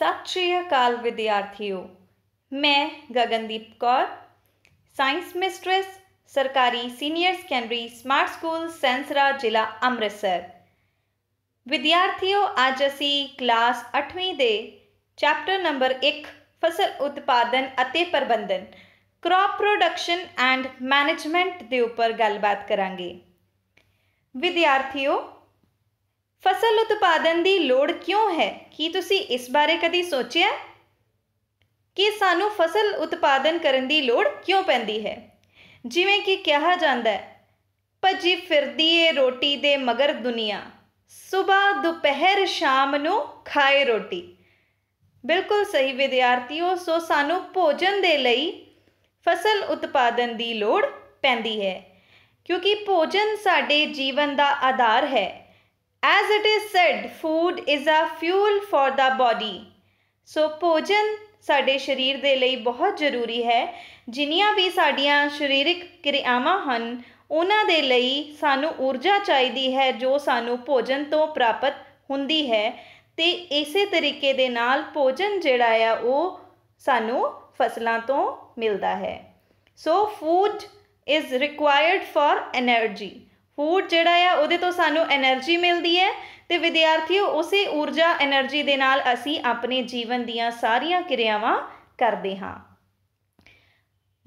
सत श्रीकाल विद्यार्थियों मैं गगनदीप कौर साइंस मिस्ट्रेस सरकारी senior secondary smart school Sensra जिला अमृतसर विद्यार्थियों आज असी क्लास अठवीं दे चैप्टर नंबर एक फसल उत्पादन अते प्रबंधन क्रॉप प्रोडक्शन एंड मैनेजमेंट के उपर गलबात करा विद्यार्थियों ਫਸਲ ਉਤਪਾਦਨ ਦੀ ਲੋੜ ਕਿਉਂ ਹੈ ਕੀ ਤੁਸੀਂ ਇਸ ਬਾਰੇ ਕਦੀ ਸੋਚਿਆ ਕਿ ਸਾਨੂੰ ਫਸਲ ਉਤਪਾਦਨ ਕਰਨ ਦੀ ਲੋੜ ਕਿਉਂ ਪੈਂਦੀ ਹੈ ਜਿਵੇਂ ਕਿ ਕਿਹਾ ਜਾਂਦਾ ਹੈ ਭੱਜੀ ਫਿਰਦੀ ਏ ਰੋਟੀ ਦੇ ਮਗਰ ਦੁਨੀਆ ਸਵੇਰ ਦੁਪਹਿਰ ਸ਼ਾਮ ਨੂੰ ਖਾਏ ਰੋਟੀ ਬਿਲਕੁਲ ਸਹੀ ਵਿਦਿਆਰਥੀਓ ਸੋ ਸਾਨੂੰ ਭੋਜਨ ਦੇ ਲਈ ਫਸਲ ਉਤਪਾਦਨ ਦੀ ਲੋੜ ਪੈਂਦੀ ਹੈ ਕਿਉਂਕਿ ਭੋਜਨ ਸਾਡੇ ਜੀਵਨ ਦਾ ਆਧਾਰ ਹੈ As it is said, food is a fuel for the body. ਸੋ ਭੋਜਨ ਸਾਡੇ ਸਰੀਰ ਦੇ ਲਈ ਬਹੁਤ ਜ਼ਰੂਰੀ ਹੈ ਜਿੰਨੀਆਂ ਵੀ ਸਾਡੀਆਂ ਸਰੀਰਕ ਕਿਰਿਆਵਾਂ ਹਨ ਉਹਨਾਂ ਦੇ ਲਈ ਸਾਨੂੰ ਊਰਜਾ ਚਾਹੀਦੀ ਹੈ ਜੋ ਸਾਨੂੰ ਭੋਜਨ ਤੋਂ ਪ੍ਰਾਪਤ ਹੁੰਦੀ ਹੈ ਤੇ ਇਸੇ ਤਰੀਕੇ ਦੇ ਨਾਲ ਭੋਜਨ ਜਿਹੜਾ ਆ ਉਹ ਸਾਨੂੰ ਫਸਲਾਂ ਤੋਂ ਮਿਲਦਾ ਹੈ so food is required for energy food ਜਿਹੜਾ ਆ ਉਹਦੇ ਤੋਂ ਸਾਨੂੰ એનર્ਜੀ ਮਿਲਦੀ ਹੈ ਤੇ ਵਿਦਿਆਰਥੀਓ ਉਸੇ ਊਰਜਾ એનર્ਜੀ ਦੇ ਨਾਲ ਅਸੀਂ ਆਪਣੇ ਜੀਵਨ ਦੀਆਂ ਸਾਰੀਆਂ ਕਿਰਿਆਵਾਂ ਕਰਦੇ ਹਾਂ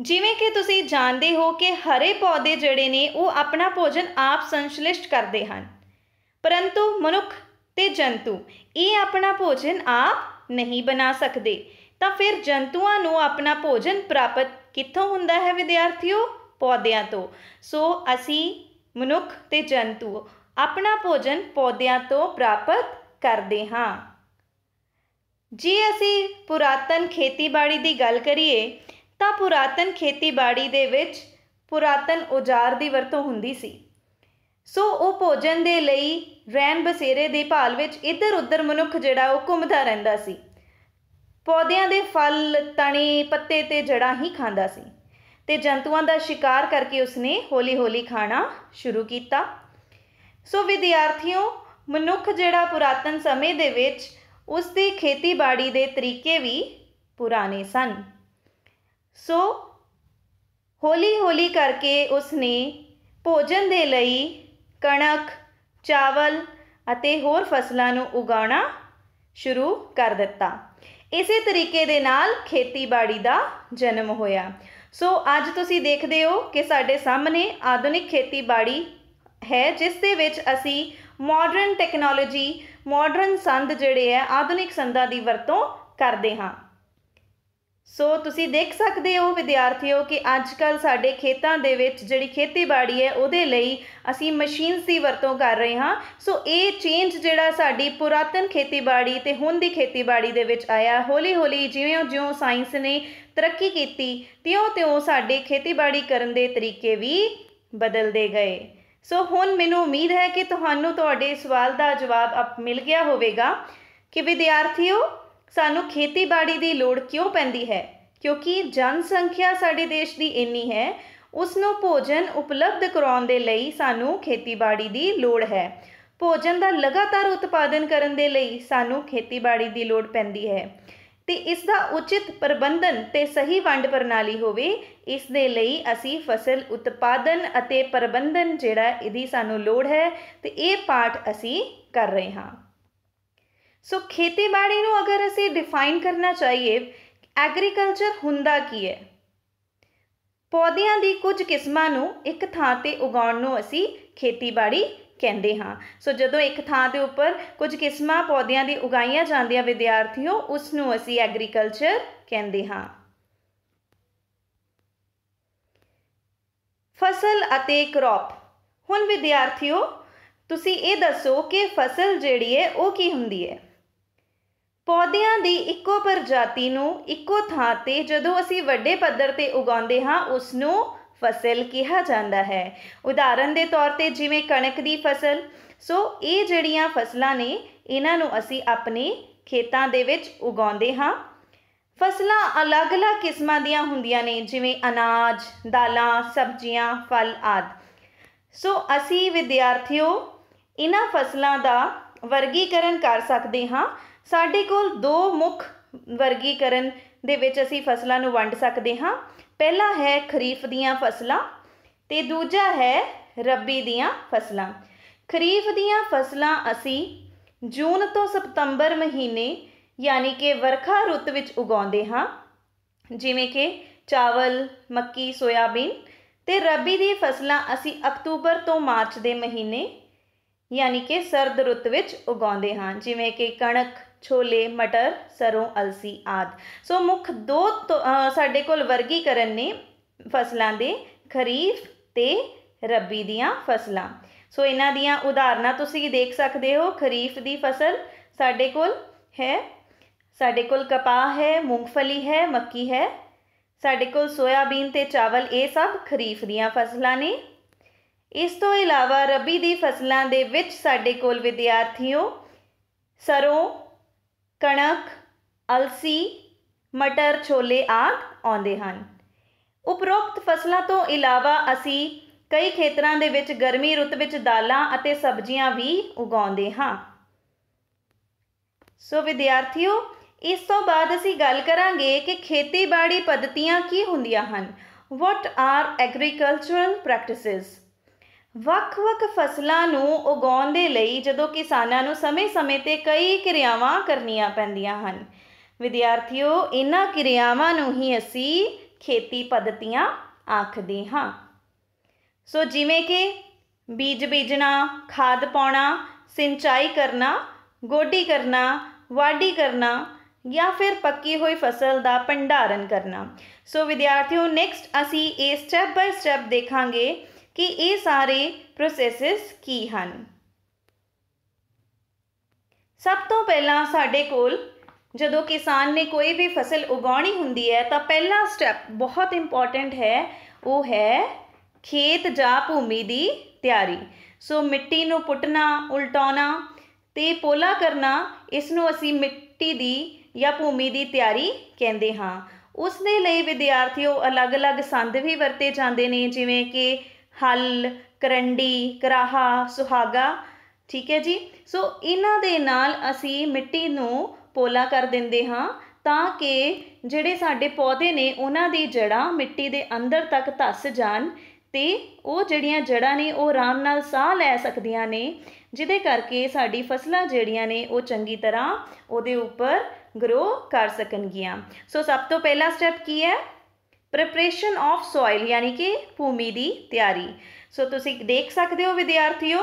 ਜਿਵੇਂ ਕਿ ਤੁਸੀਂ ਜਾਣਦੇ ਹੋ ਕਿ ਹਰੇ ਪੌਦੇ ਜਿਹੜੇ ਨੇ ਉਹ ਆਪਣਾ ਭੋਜਨ ਆਪ ਸੰਸ਼ਲਿਸ਼ਟ ਕਰਦੇ ਹਨ ਪਰੰਤੂ ਮਨੁੱਖ ਤੇ ਜੰਤੂ ਇਹ ਆਪਣਾ ਭੋਜਨ ਆਪ ਨਹੀਂ ਬਣਾ ਸਕਦੇ ਤਾਂ ਫਿਰ ਜੰਤੂਆਂ ਨੂੰ ਆਪਣਾ ਭੋਜਨ ਪ੍ਰਾਪਤ ਕਿੱਥੋਂ ਹੁੰਦਾ ਹੈ ਵਿਦਿਆਰਥੀਓ ਪੌਦਿਆਂ ਤੋਂ ਸੋ ਅਸੀਂ ਮਨੁੱਖ ਤੇ ਜੰਤੂ ਆਪਣਾ ਭੋਜਨ ਪੌਦਿਆਂ ਤੋਂ ਪ੍ਰਾਪਤ ਕਰਦੇ ਹਾਂ ਜੇ ਅਸੀਂ ਪੁਰਾਤਨ ਖੇਤੀਬਾੜੀ ਦੀ ਗੱਲ ਕਰੀਏ ਤਾਂ ਪੁਰਾਤਨ ਖੇਤੀਬਾੜੀ ਦੇ ਵਿੱਚ ਪੁਰਾਤਨ ਔਜ਼ਾਰ ਦੀ ਵਰਤੋਂ ਹੁੰਦੀ ਸੀ ਸੋ ਉਹ ਭੋਜਨ ਦੇ ਲਈ ਰੈਨ ਬਸੇਰੇ ਦੇ ਭਾਲ ਵਿੱਚ ਇੱਧਰ ਉੱਧਰ ਮਨੁੱਖ ਜਿਹੜਾ ਉਹ ਘੁੰਮਦਾ ਰਹਿੰਦਾ ਸੀ ਪੌਦਿਆਂ ਦੇ ਫਲ ਤਣੇ ਪੱਤੇ ਤੇ ਜੜਾਂ ਹੀ ਖਾਂਦਾ ਸੀ ਤੇ ਜੰਤੂਆਂ ਦਾ ਸ਼ਿਕਾਰ ਕਰਕੇ ਉਸਨੇ ਹੌਲੀ-ਹੌਲੀ ਖਾਣਾ ਸ਼ੁਰੂ ਕੀਤਾ ਸੋ ਵਿਦਿਆਰਥੀਓ ਮਨੁੱਖ ਜਿਹੜਾ ਪੁਰਾਤਨ ਸਮੇਂ ਦੇ ਵਿੱਚ ਉਸ ਦੀ ਖੇਤੀਬਾੜੀ ਦੇ ਤਰੀਕੇ ਵੀ ਪੁਰਾਣੇ ਸਨ ਸੋ ਹੌਲੀ-ਹੌਲੀ ਕਰਕੇ ਉਸਨੇ ਭੋਜਨ ਦੇ ਲਈ ਕਣਕ ਚਾਵਲ ਅਤੇ ਹੋਰ ਫਸਲਾਂ ਨੂੰ ਉਗਾਉਣਾ ਸ਼ੁਰੂ ਕਰ ਦਿੱਤਾ ਇਸੇ ਤਰੀਕੇ ਦੇ ਨਾਲ ਖੇਤੀਬਾੜੀ ਦਾ ਜਨਮ ਹੋਇਆ ਸੋ ਅੱਜ ਤੁਸੀਂ ਦੇਖਦੇ ਹੋ ਕਿ ਸਾਡੇ ਸਾਹਮਣੇ ਆਧੁਨਿਕ ਖੇਤੀਬਾੜੀ ਹੈ ਜਿਸ ਦੇ ਵਿੱਚ ਅਸੀਂ ਮਾਡਰਨ ਟੈਕਨੋਲੋਜੀ ਮਾਡਰਨ ਸੰਦ ਜਿਹੜੇ ਆ ਆਧੁਨਿਕ ਸੰਦਾਂ ਦੀ ਵਰਤੋਂ ਕਰਦੇ ਹਾਂ ਸੋ ਤੁਸੀਂ ਦੇਖ ਸਕਦੇ ਹੋ ਵਿਦਿਆਰਥੀਓ ਕਿ ਅੱਜ ਕੱਲ ਸਾਡੇ ਖੇਤਾਂ ਦੇ ਵਿੱਚ ਜਿਹੜੀ ਖੇਤੀਬਾੜੀ ਹੈ ਉਹਦੇ ਲਈ ਅਸੀਂ ਮਸ਼ੀਨਸ ਦੀ ਵਰਤੋਂ ਕਰ ਰਹੇ ਹਾਂ ਸੋ ਇਹ ਚੇਂਜ ਜਿਹੜਾ ਸਾਡੀ ਪੁਰਾਤਨ ਖੇਤੀਬਾੜੀ ਤੇ ਹੁਣ ਦੀ ਖੇਤੀਬਾੜੀ ਦੇ ਵਿੱਚ ਆਇਆ ਹੌਲੀ ਹੌਲੀ ਜਿਵੇਂ ਜਿਉਂ ਸਾਇੰਸ ਨੇ ਤਰੱਕੀ ਕੀਤੀ ਤਿਉਂ ਤਿਉਂ ਸਾਡੇ ਖੇਤੀਬਾੜੀ ਕਰਨ ਦੇ ਤਰੀਕੇ ਵੀ ਬਦਲਦੇ ਗਏ ਸੋ ਹੁਣ ਮੈਨੂੰ ਉਮੀਦ ਹੈ ਕਿ ਤੁਹਾਨੂੰ ਤੁਹਾਡੇ ਸਵਾਲ ਦਾ ਜਵਾਬ ਮਿਲ ਗਿਆ ਹੋਵੇਗਾ ਕਿ ਵਿਦਿਆਰਥੀਓ ਸਾਨੂੰ ਖੇਤੀਬਾੜੀ ਦੀ ਲੋੜ ਕਿਉਂ ਪੈਂਦੀ ਹੈ ਕਿਉਂਕਿ ਜਨਸੰਖਿਆ ਸਾਡੇ ਦੇਸ਼ ਦੀ ਇੰਨੀ ਹੈ ਉਸ ਨੂੰ ਭੋਜਨ ਉਪਲਬਧ ਕਰਾਉਣ ਦੇ ਲਈ ਸਾਨੂੰ ਖੇਤੀਬਾੜੀ ਦੀ ਲੋੜ ਹੈ ਭੋਜਨ ਦਾ ਲਗਾਤਾਰ ਉਤਪਾਦਨ ਕਰਨ ਦੇ ਲਈ ਸਾਨੂੰ ਖੇਤੀਬਾੜੀ ਦੀ ਲੋੜ ਪੈਂਦੀ ਹੈ ਤੇ ਇਸ ਦਾ ਉਚਿਤ ਪ੍ਰਬੰਧਨ ਤੇ ਸਹੀ ਵੰਡ ਪ੍ਰਣਾਲੀ ਹੋਵੇ ਇਸ ਦੇ ਲਈ ਅਸੀਂ ਫਸਲ ਉਤਪਾਦਨ ਅਤੇ ਪ੍ਰਬੰਧਨ ਜਿਹੜਾ ਇਹਦੀ ਸਾਨੂੰ ਲੋੜ ਹੈ ਤੇ ਇਹ ਪਾਠ ਅਸੀਂ ਕਰ ਰਹੇ ਹਾਂ ਸੋ ਖੇਤੀਬਾੜੀ ਨੂੰ ਅਗਰ ਅਸੀਂ ਡਿਫਾਈਨ ਕਰਨਾ ਚਾਹੀਏ ਐਗਰੀਕਲਚਰ ਹੁੰਦਾ ਕੀ ਹੈ ਪੌਦਿਆਂ ਦੀ ਕੁਝ ਕਿਸਮਾਂ ਨੂੰ ਇੱਕ ਥਾਂ ਤੇ ਉਗਾਉਣ ਨੂੰ ਅਸੀਂ ਖੇਤੀਬਾੜੀ ਕਹਿੰਦੇ ਹਾਂ ਸੋ ਜਦੋਂ ਇੱਕ ਥਾਂ ਦੇ ਉੱਪਰ ਕੁਝ ਕਿਸਮਾਂ ਪੌਦਿਆਂ ਦੀ ਉਗਾਈਆਂ ਜਾਂਦੀਆਂ ਵਿਦਿਆਰਥੀਓ ਉਸ ਨੂੰ ਅਸੀਂ ਐਗਰੀਕਲਚਰ ਕਹਿੰਦੇ ਹਾਂ ਫਸਲ ਅਤੇ ਕ੍ਰੌਪ ਹੁਣ ਵਿਦਿਆਰਥੀਓ ਤੁਸੀਂ ਇਹ ਦੱਸੋ ਕਿ ਫਸਲ ਜਿਹੜੀ ਹੈ ਉਹ ਕੀ ਹੁੰਦੀ ਹੈ ਪੌਦਿਆਂ ਦੀ ਇੱਕੋ ਪ੍ਰਜਾਤੀ ਨੂੰ ਇੱਕੋ ਥਾਂ ਤੇ ਜਦੋਂ ਅਸੀਂ ਵੱਡੇ ਪੱਧਰ ਤੇ ਉਗਾਉਂਦੇ ਹਾਂ ਉਸ ਨੂੰ ਫਸਲ ਕਿਹਾ ਜਾਂਦਾ ਹੈ ਉਦਾਹਰਨ ਦੇ ਤੌਰ ਤੇ ਜਿਵੇਂ ਕਣਕ ਦੀ ਫਸਲ ਸੋ ਇਹ ਜਿਹੜੀਆਂ ਫਸਲਾਂ ਨੇ ਇਹਨਾਂ ਨੂੰ ਅਸੀਂ ਆਪਣੇ ਖੇਤਾਂ ਦੇ ਵਿੱਚ ਉਗਾਉਂਦੇ ਹਾਂ ਫਸਲਾਂ ਅਲੱਗ-ਅਲੱਗ ਕਿਸਮਾਂ ਦੀਆਂ ਹੁੰਦੀਆਂ ਨੇ ਜਿਵੇਂ ਅਨਾਜ, ਦਾਲਾਂ, ਸਬਜ਼ੀਆਂ, ਫਲ ਆਦਿ ਸੋ ਅਸੀਂ ਵਿਦਿਆਰਥੀਓ ਇਹਨਾਂ ਫਸਲਾਂ ਦਾ ਵਰਗੀਕਰਨ ਕਰ ਸਕਦੇ ਹਾਂ ਸਾਡੇ ਕੋਲ ਦੋ ਮੁੱਖ ਵਰਗੀਕਰਨ ਦੇ ਵਿੱਚ ਅਸੀਂ ਫਸਲਾਂ ਨੂੰ ਵੰਡ ਸਕਦੇ ਹਾਂ ਪਹਿਲਾ ਹੈ ਖਰੀਫ ਦੀਆਂ ਫਸਲਾਂ ਤੇ ਦੂਜਾ ਹੈ ਰੱਬੀ ਦੀਆਂ ਫਸਲਾਂ ਖਰੀਫ ਦੀਆਂ ਫਸਲਾਂ ਅਸੀਂ ਜੂਨ ਤੋਂ ਸਤੰਬਰ ਮਹੀਨੇ ਯਾਨੀ ਕਿ ਵਰਖਾ ਰੁੱਤ ਵਿੱਚ ਉਗਾਉਂਦੇ ਹਾਂ ਜਿਵੇਂ ਕਿ ਚਾਵਲ ਮੱਕੀ ਸੋਇਆਬੀਨ ਤੇ ਰਬੀ ਦੀ ਫਸਲਾਂ ਅਸੀਂ ਅਕਤੂਬਰ ਤੋਂ ਮਾਰਚ ਦੇ ਮਹੀਨੇ ਯਾਨੀ ਕਿ ਸਰਦ ਰੁੱਤ ਵਿੱਚ ਉਗਾਉਂਦੇ ਹਾਂ ਜਿਵੇਂ ਕਿ ਕਣਕ ਛੋਲੇ ਮਟਰ ਸਰੋਂ ਅਲਸੀ ਆਦ ਸੋ ਮੁੱਖ ਦੋ ਸਾਡੇ ਕੋਲ ਵਰਗੀਕਰਨ ਨੇ ਫਸਲਾਂ ਦੇ ਖਰੀਫ ਤੇ ਰੱਬੀ ਦੀਆਂ ਫਸਲਾਂ ਸੋ ਇਹਨਾਂ ਦੀਆਂ ਉਦਾਹਰਨਾਂ ਤੁਸੀਂ ਦੇਖ ਸਕਦੇ ਹੋ ਖਰੀਫ ਦੀ ਫਸਲ ਸਾਡੇ ਕੋਲ ਹੈ ਸਾਡੇ ਕੋਲ ਕਪਾਹ ਹੈ ਮੂੰਗਫਲੀ ਹੈ ਮੱਕੀ ਹੈ ਸਾਡੇ ਕੋਲ ਸੋਇਆਬੀਨ ਤੇ ਚਾਵਲ ਇਹ ਸਭ ਖਰੀਫ ਦੀਆਂ ਫਸਲਾਂ ਨੇ ਇਸ ਤੋਂ ਇਲਾਵਾ ਰਬੀ ਦੀ ਫਸਲਾਂ ਦੇ ਵਿੱਚ ਸਾਡੇ ਕੋਲ ਵਿਦਿਆਰਥੀਓ ਸਰੋਂ ਕਣਕ ਅਲਸੀ ਮਟਰ ਛੋਲੇ ਆਦ ਆਉਂਦੇ ਹਨ ਉਪਰੋਕਤ ਫਸਲਾਂ ਤੋਂ ਇਲਾਵਾ ਅਸੀਂ ਕਈ ਖੇਤਰਾਂ ਦੇ ਵਿੱਚ ਗਰਮੀ ਰੁੱਤ ਵਿੱਚ ਦਾਲਾਂ ਅਤੇ ਸਬਜ਼ੀਆਂ ਵੀ ਉਗਾਉਂਦੇ ਹਾਂ ਸੋ ਵਿਦਿਆਰਥੀਓ ਇਸ ਤੋਂ ਬਾਅਦ ਅਸੀਂ ਗੱਲ ਕਰਾਂਗੇ ਕਿ ਖੇਤੀਬਾੜੀ ਪद्धਤੀਆਂ ਕੀ ਹੁੰਦੀਆਂ ਹਨ what are agricultural practices ਵੱਖ-ਵੱਖ ਫਸਲਾਂ ਨੂੰ ਉਗਾਉਣ ਦੇ ਲਈ ਜਦੋਂ ਕਿਸਾਨਾਂ ਨੂੰ ਸਮੇਂ-ਸਮੇਂ ਤੇ ਕਈ ਕਿਰਿਆਵਾਂ ਕਰਨੀਆਂ ਪੈਂਦੀਆਂ ਹਨ ਵਿਦਿਆਰਥੀਓ ਇਹਨਾਂ ਕਿਰਿਆਵਾਂ ਨੂੰ ਹੀ ਅਸੀਂ ਖੇਤੀ ਪਦਤੀਆਂ ਆਖਦੇ ਹਾਂ ਸੋ ਜਿਵੇਂ ਕਿ ਬੀਜ ਬੀਜਣਾ ਖਾਦ ਪਾਉਣਾ ਸਿੰਚਾਈ ਕਰਨਾ ਗੋਡੀ ਕਰਨਾ ਵਾਢੀ ਕਰਨਾ ਜਾਂ ਫਿਰ ਪੱਕੀ ਹੋਈ ਫਸਲ ਦਾ ਭੰਡਾਰਨ ਕਰਨਾ ਸੋ ਵਿਦਿਆਰਥੀਓ ਨੈਕਸਟ ਅਸੀਂ ਇਹ ਸਟੈਪ ਬਾਈ ਸਟੈਪ ਦੇਖਾਂਗੇ ਕਿ ਇਹ ਸਾਰੇ ਪ੍ਰੋਸੈਸਸ ਕੀ ਹਨ ਸਭ ਤੋਂ ਪਹਿਲਾਂ ਸਾਡੇ ਕੋਲ ਜਦੋਂ ਕਿਸਾਨ ਨੇ ਕੋਈ ਵੀ ਫਸਲ ਉਗਾਉਣੀ ਹੁੰਦੀ ਹੈ ਤਾਂ ਪਹਿਲਾ ਸਟੈਪ ਬਹੁਤ ਇੰਪੋਰਟੈਂਟ ਹੈ ਉਹ ਹੈ ਖੇਤ ਜਾਂ ਭੂਮੀ ਦੀ ਤਿਆਰੀ ਸੋ ਮਿੱਟੀ ਨੂੰ ਪੁੱਟਣਾ ਉਲਟਾਉਣਾ ਤੇ ਪੋਲਾ ਕਰਨਾ ਇਸ ਨੂੰ ਅਸੀਂ ਮਿੱਟੀ ਦੀ ਜਾਂ ਭੂਮੀ ਦੀ ਤਿਆਰੀ ਕਹਿੰਦੇ ਹਾਂ ਉਸ ਦੇ ਲਈ ਵਿਦਿਆਰਥੀਓ ਅਲੱਗ-ਅਲੱਗ ਸੰਦ ਵੀ ਵਰਤੇ ਜਾਂਦੇ ਨੇ ਜਿਵੇਂ ਕਿ ਹਲ ਕਰੰਡੀ ਕਰਾਹਾ ਸੁਹਾਗਾ ਠੀਕ ਹੈ ਜੀ ਸੋ ਇਹਨਾਂ ਦੇ ਨਾਲ ਅਸੀਂ ਮਿੱਟੀ ਨੂੰ ਪੋਲਾ ਕਰ ਦਿੰਦੇ ਹਾਂ ਤਾਂ ਕਿ ਜਿਹੜੇ ਸਾਡੇ ਪੌਦੇ ਨੇ ਉਹਨਾਂ ਦੀ ਜੜਾਂ ਮਿੱਟੀ ਦੇ ਅੰਦਰ ਤੱਕ ਧੱਸ ਜਾਣ ਤੇ ਉਹ ਜਿਹੜੀਆਂ ਜੜਾਂ ਨੇ ਉਹ ਆਰਾਮ ਨਾਲ ਸਾਹ ਲੈ ਸਕਦੀਆਂ ਨੇ ਜਿਹਦੇ ਕਰਕੇ ਸਾਡੀ ਫਸਲਾਂ ਜਿਹੜੀਆਂ ਨੇ ਉਹ ਚੰਗੀ ਤਰ੍ਹਾਂ ਉਹਦੇ ਉੱਪਰ ਗਰੋ ਕਰ ਸਕਣਗੀਆਂ ਸੋ ਸਭ ਤੋਂ ਪਹਿਲਾ ਸਟੈਪ ਕੀ ਹੈ प्रिपरेशन ऑफ सॉइल ਯਾਨੀ ਕਿ ਭੂਮੀ ਦੀ ਤਿਆਰੀ ਸੋ ਤੁਸੀਂ ਦੇਖ ਸਕਦੇ ਹੋ ਵਿਦਿਆਰਥੀਓ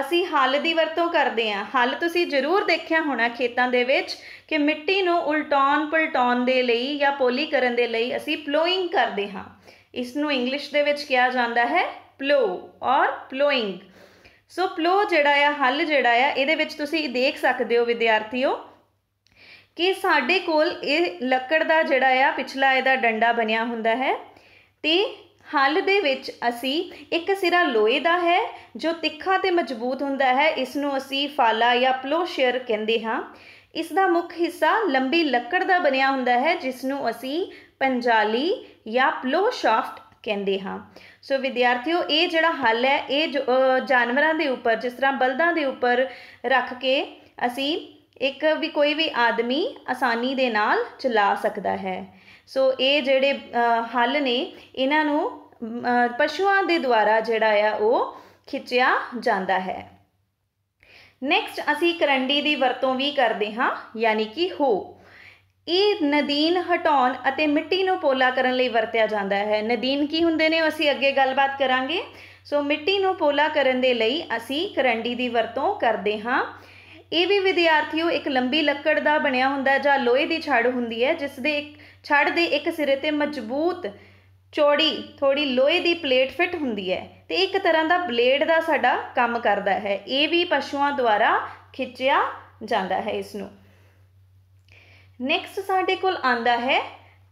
ਅਸੀਂ ਹਲ ਦੀ ਵਰਤੋਂ ਕਰਦੇ ਹਾਂ ਹਲ ਤੁਸੀਂ ਜ਼ਰੂਰ ਦੇਖਿਆ ਹੋਣਾ ਖੇਤਾਂ ਦੇ ਵਿੱਚ ਕਿ ਮਿੱਟੀ ਨੂੰ ਉਲਟਾਉਣ ਪਲਟਾਉਣ ਦੇ ਲਈ ਜਾਂ ਪੋਲੀ ਕਰਨ ਦੇ ਲਈ ਅਸੀਂ ਪਲੋਇੰਗ ਕਰਦੇ ਹਾਂ ਇਸ ਨੂੰ ਇੰਗਲਿਸ਼ ਦੇ ਵਿੱਚ ਕਿਹਾ ਜਾਂਦਾ ਹੈ ਪਲੋ ਔਰ ਪਲੋਇੰਗ ਸੋ ਪਲੋ ਜਿਹੜਾ ਆ ਹਲ ਜਿਹੜਾ ਆ ਇਹਦੇ ਵਿੱਚ ਤੁਸੀਂ ਦੇਖ ਸਕਦੇ ਹੋ ਵਿਦਿਆਰਥੀਓ ਕਿ ਸਾਡੇ ਕੋਲ ਇਹ ਲੱਕੜ ਦਾ ਜਿਹੜਾ ਆ ਪਿਛਲਾ ਇਹਦਾ ਡੰਡਾ ਬਣਿਆ ਹੁੰਦਾ ਹੈ ਤੇ ਹੱਲ ਦੇ ਵਿੱਚ ਅਸੀਂ ਇੱਕ ਸਿਰਾ ਲੋਹੇ ਦਾ ਹੈ ਜੋ ਤਿੱਖਾ ਤੇ ਮਜ਼ਬੂਤ ਹੁੰਦਾ ਹੈ ਇਸ ਨੂੰ ਅਸੀਂ ਫਾਲਾ ਜਾਂ ਪਲੋਸ਼ਰ ਕਹਿੰਦੇ ਹਾਂ ਇਸ ਦਾ ਮੁੱਖ ਹਿੱਸਾ ਲੰਬੀ ਲੱਕੜ ਦਾ ਬਣਿਆ ਹੁੰਦਾ ਹੈ ਜਿਸ ਨੂੰ ਅਸੀਂ ਪੰਜਾਲੀ ਜਾਂ ਪਲੋ ਸ਼ਾਫਟ ਕਹਿੰਦੇ ਹਾਂ ਸੋ ਵਿਦਿਆਰਥੀਓ ਇਹ ਜਿਹੜਾ ਹੱਲ ਹੈ ਇਹ ਜਾਨਵਰਾਂ ਦੇ ਉੱਪਰ ਜਿਸ ਤਰ੍ਹਾਂ ਬਲਦਾਂ ਦੇ ਉੱਪਰ ਰੱਖ ਕੇ ਅਸੀਂ ਇੱਕ ਵੀ ਕੋਈ ਵੀ ਆਦਮੀ ਆਸਾਨੀ ਦੇ ਨਾਲ ਚਲਾ ਸਕਦਾ ਹੈ ਸੋ ਇਹ ਜਿਹੜੇ ਹੱਲ ਨੇ ਇਹਨਾਂ ਨੂੰ ਪਸ਼ੂਆਂ ਦੇ ਦੁਆਰਾ ਜਿਹੜਾ ਆ ਉਹ ਖਿੱਚਿਆ ਜਾਂਦਾ ਹੈ ਨੈਕਸਟ ਅਸੀਂ ਕਰੰਡੀ ਦੀ ਵਰਤੋਂ ਵੀ ਕਰਦੇ ਹਾਂ ਯਾਨੀ ਕਿ ਹੋ ਇਹ ਨਦੀਨ ਹਟਾਉਣ ਅਤੇ ਮਿੱਟੀ ਨੂੰ ਪੋਲਾ ਕਰਨ ਲਈ ਵਰਤਿਆ ਜਾਂਦਾ ਹੈ ਨਦੀਨ ਕੀ ਹੁੰਦੇ ਨੇ ਅਸੀਂ ਅੱਗੇ ਗੱਲਬਾਤ ਕਰਾਂਗੇ ਸੋ ਮਿੱਟੀ ਨੂੰ ਪੋਲਾ ਕਰਨ ਦੇ ਲਈ ਅਸੀਂ ਕਰੰਡੀ ਦੀ ਵਰਤੋਂ ਕਰਦੇ ਹਾਂ ਇਹ ਵੀ ਵਿਦਿਆਰਥੀਓ ਇੱਕ ਲੰਬੀ ਲੱਕੜ ਦਾ ਬਣਿਆ ਹੁੰਦਾ ਜਾਂ ਲੋਹੇ ਦੀ ਛੜ ਹੁੰਦੀ ਹੈ ਜਿਸ ਦੇ ਇੱਕ ਛੜ ਦੇ ਇੱਕ ਸਿਰੇ ਤੇ ਮਜ਼ਬੂਤ ਚੌੜੀ ਥੋੜੀ ਲੋਹੇ ਦੀ ਪਲੇਟ ਫਿੱਟ ਹੁੰਦੀ ਹੈ ਤੇ ਇੱਕ ਤਰ੍ਹਾਂ ਦਾ ਬਲੇਡ ਦਾ ਸਾਡਾ ਕੰਮ ਕਰਦਾ ਹੈ ਇਹ ਵੀ ਪਸ਼ੂਆਂ ਦੁਆਰਾ ਖਿੱਚਿਆ ਜਾਂਦਾ ਹੈ ਇਸ ਨੂੰ ਨੈਕਸਟ ਸਾਡੇ ਕੋਲ ਆਂਦਾ ਹੈ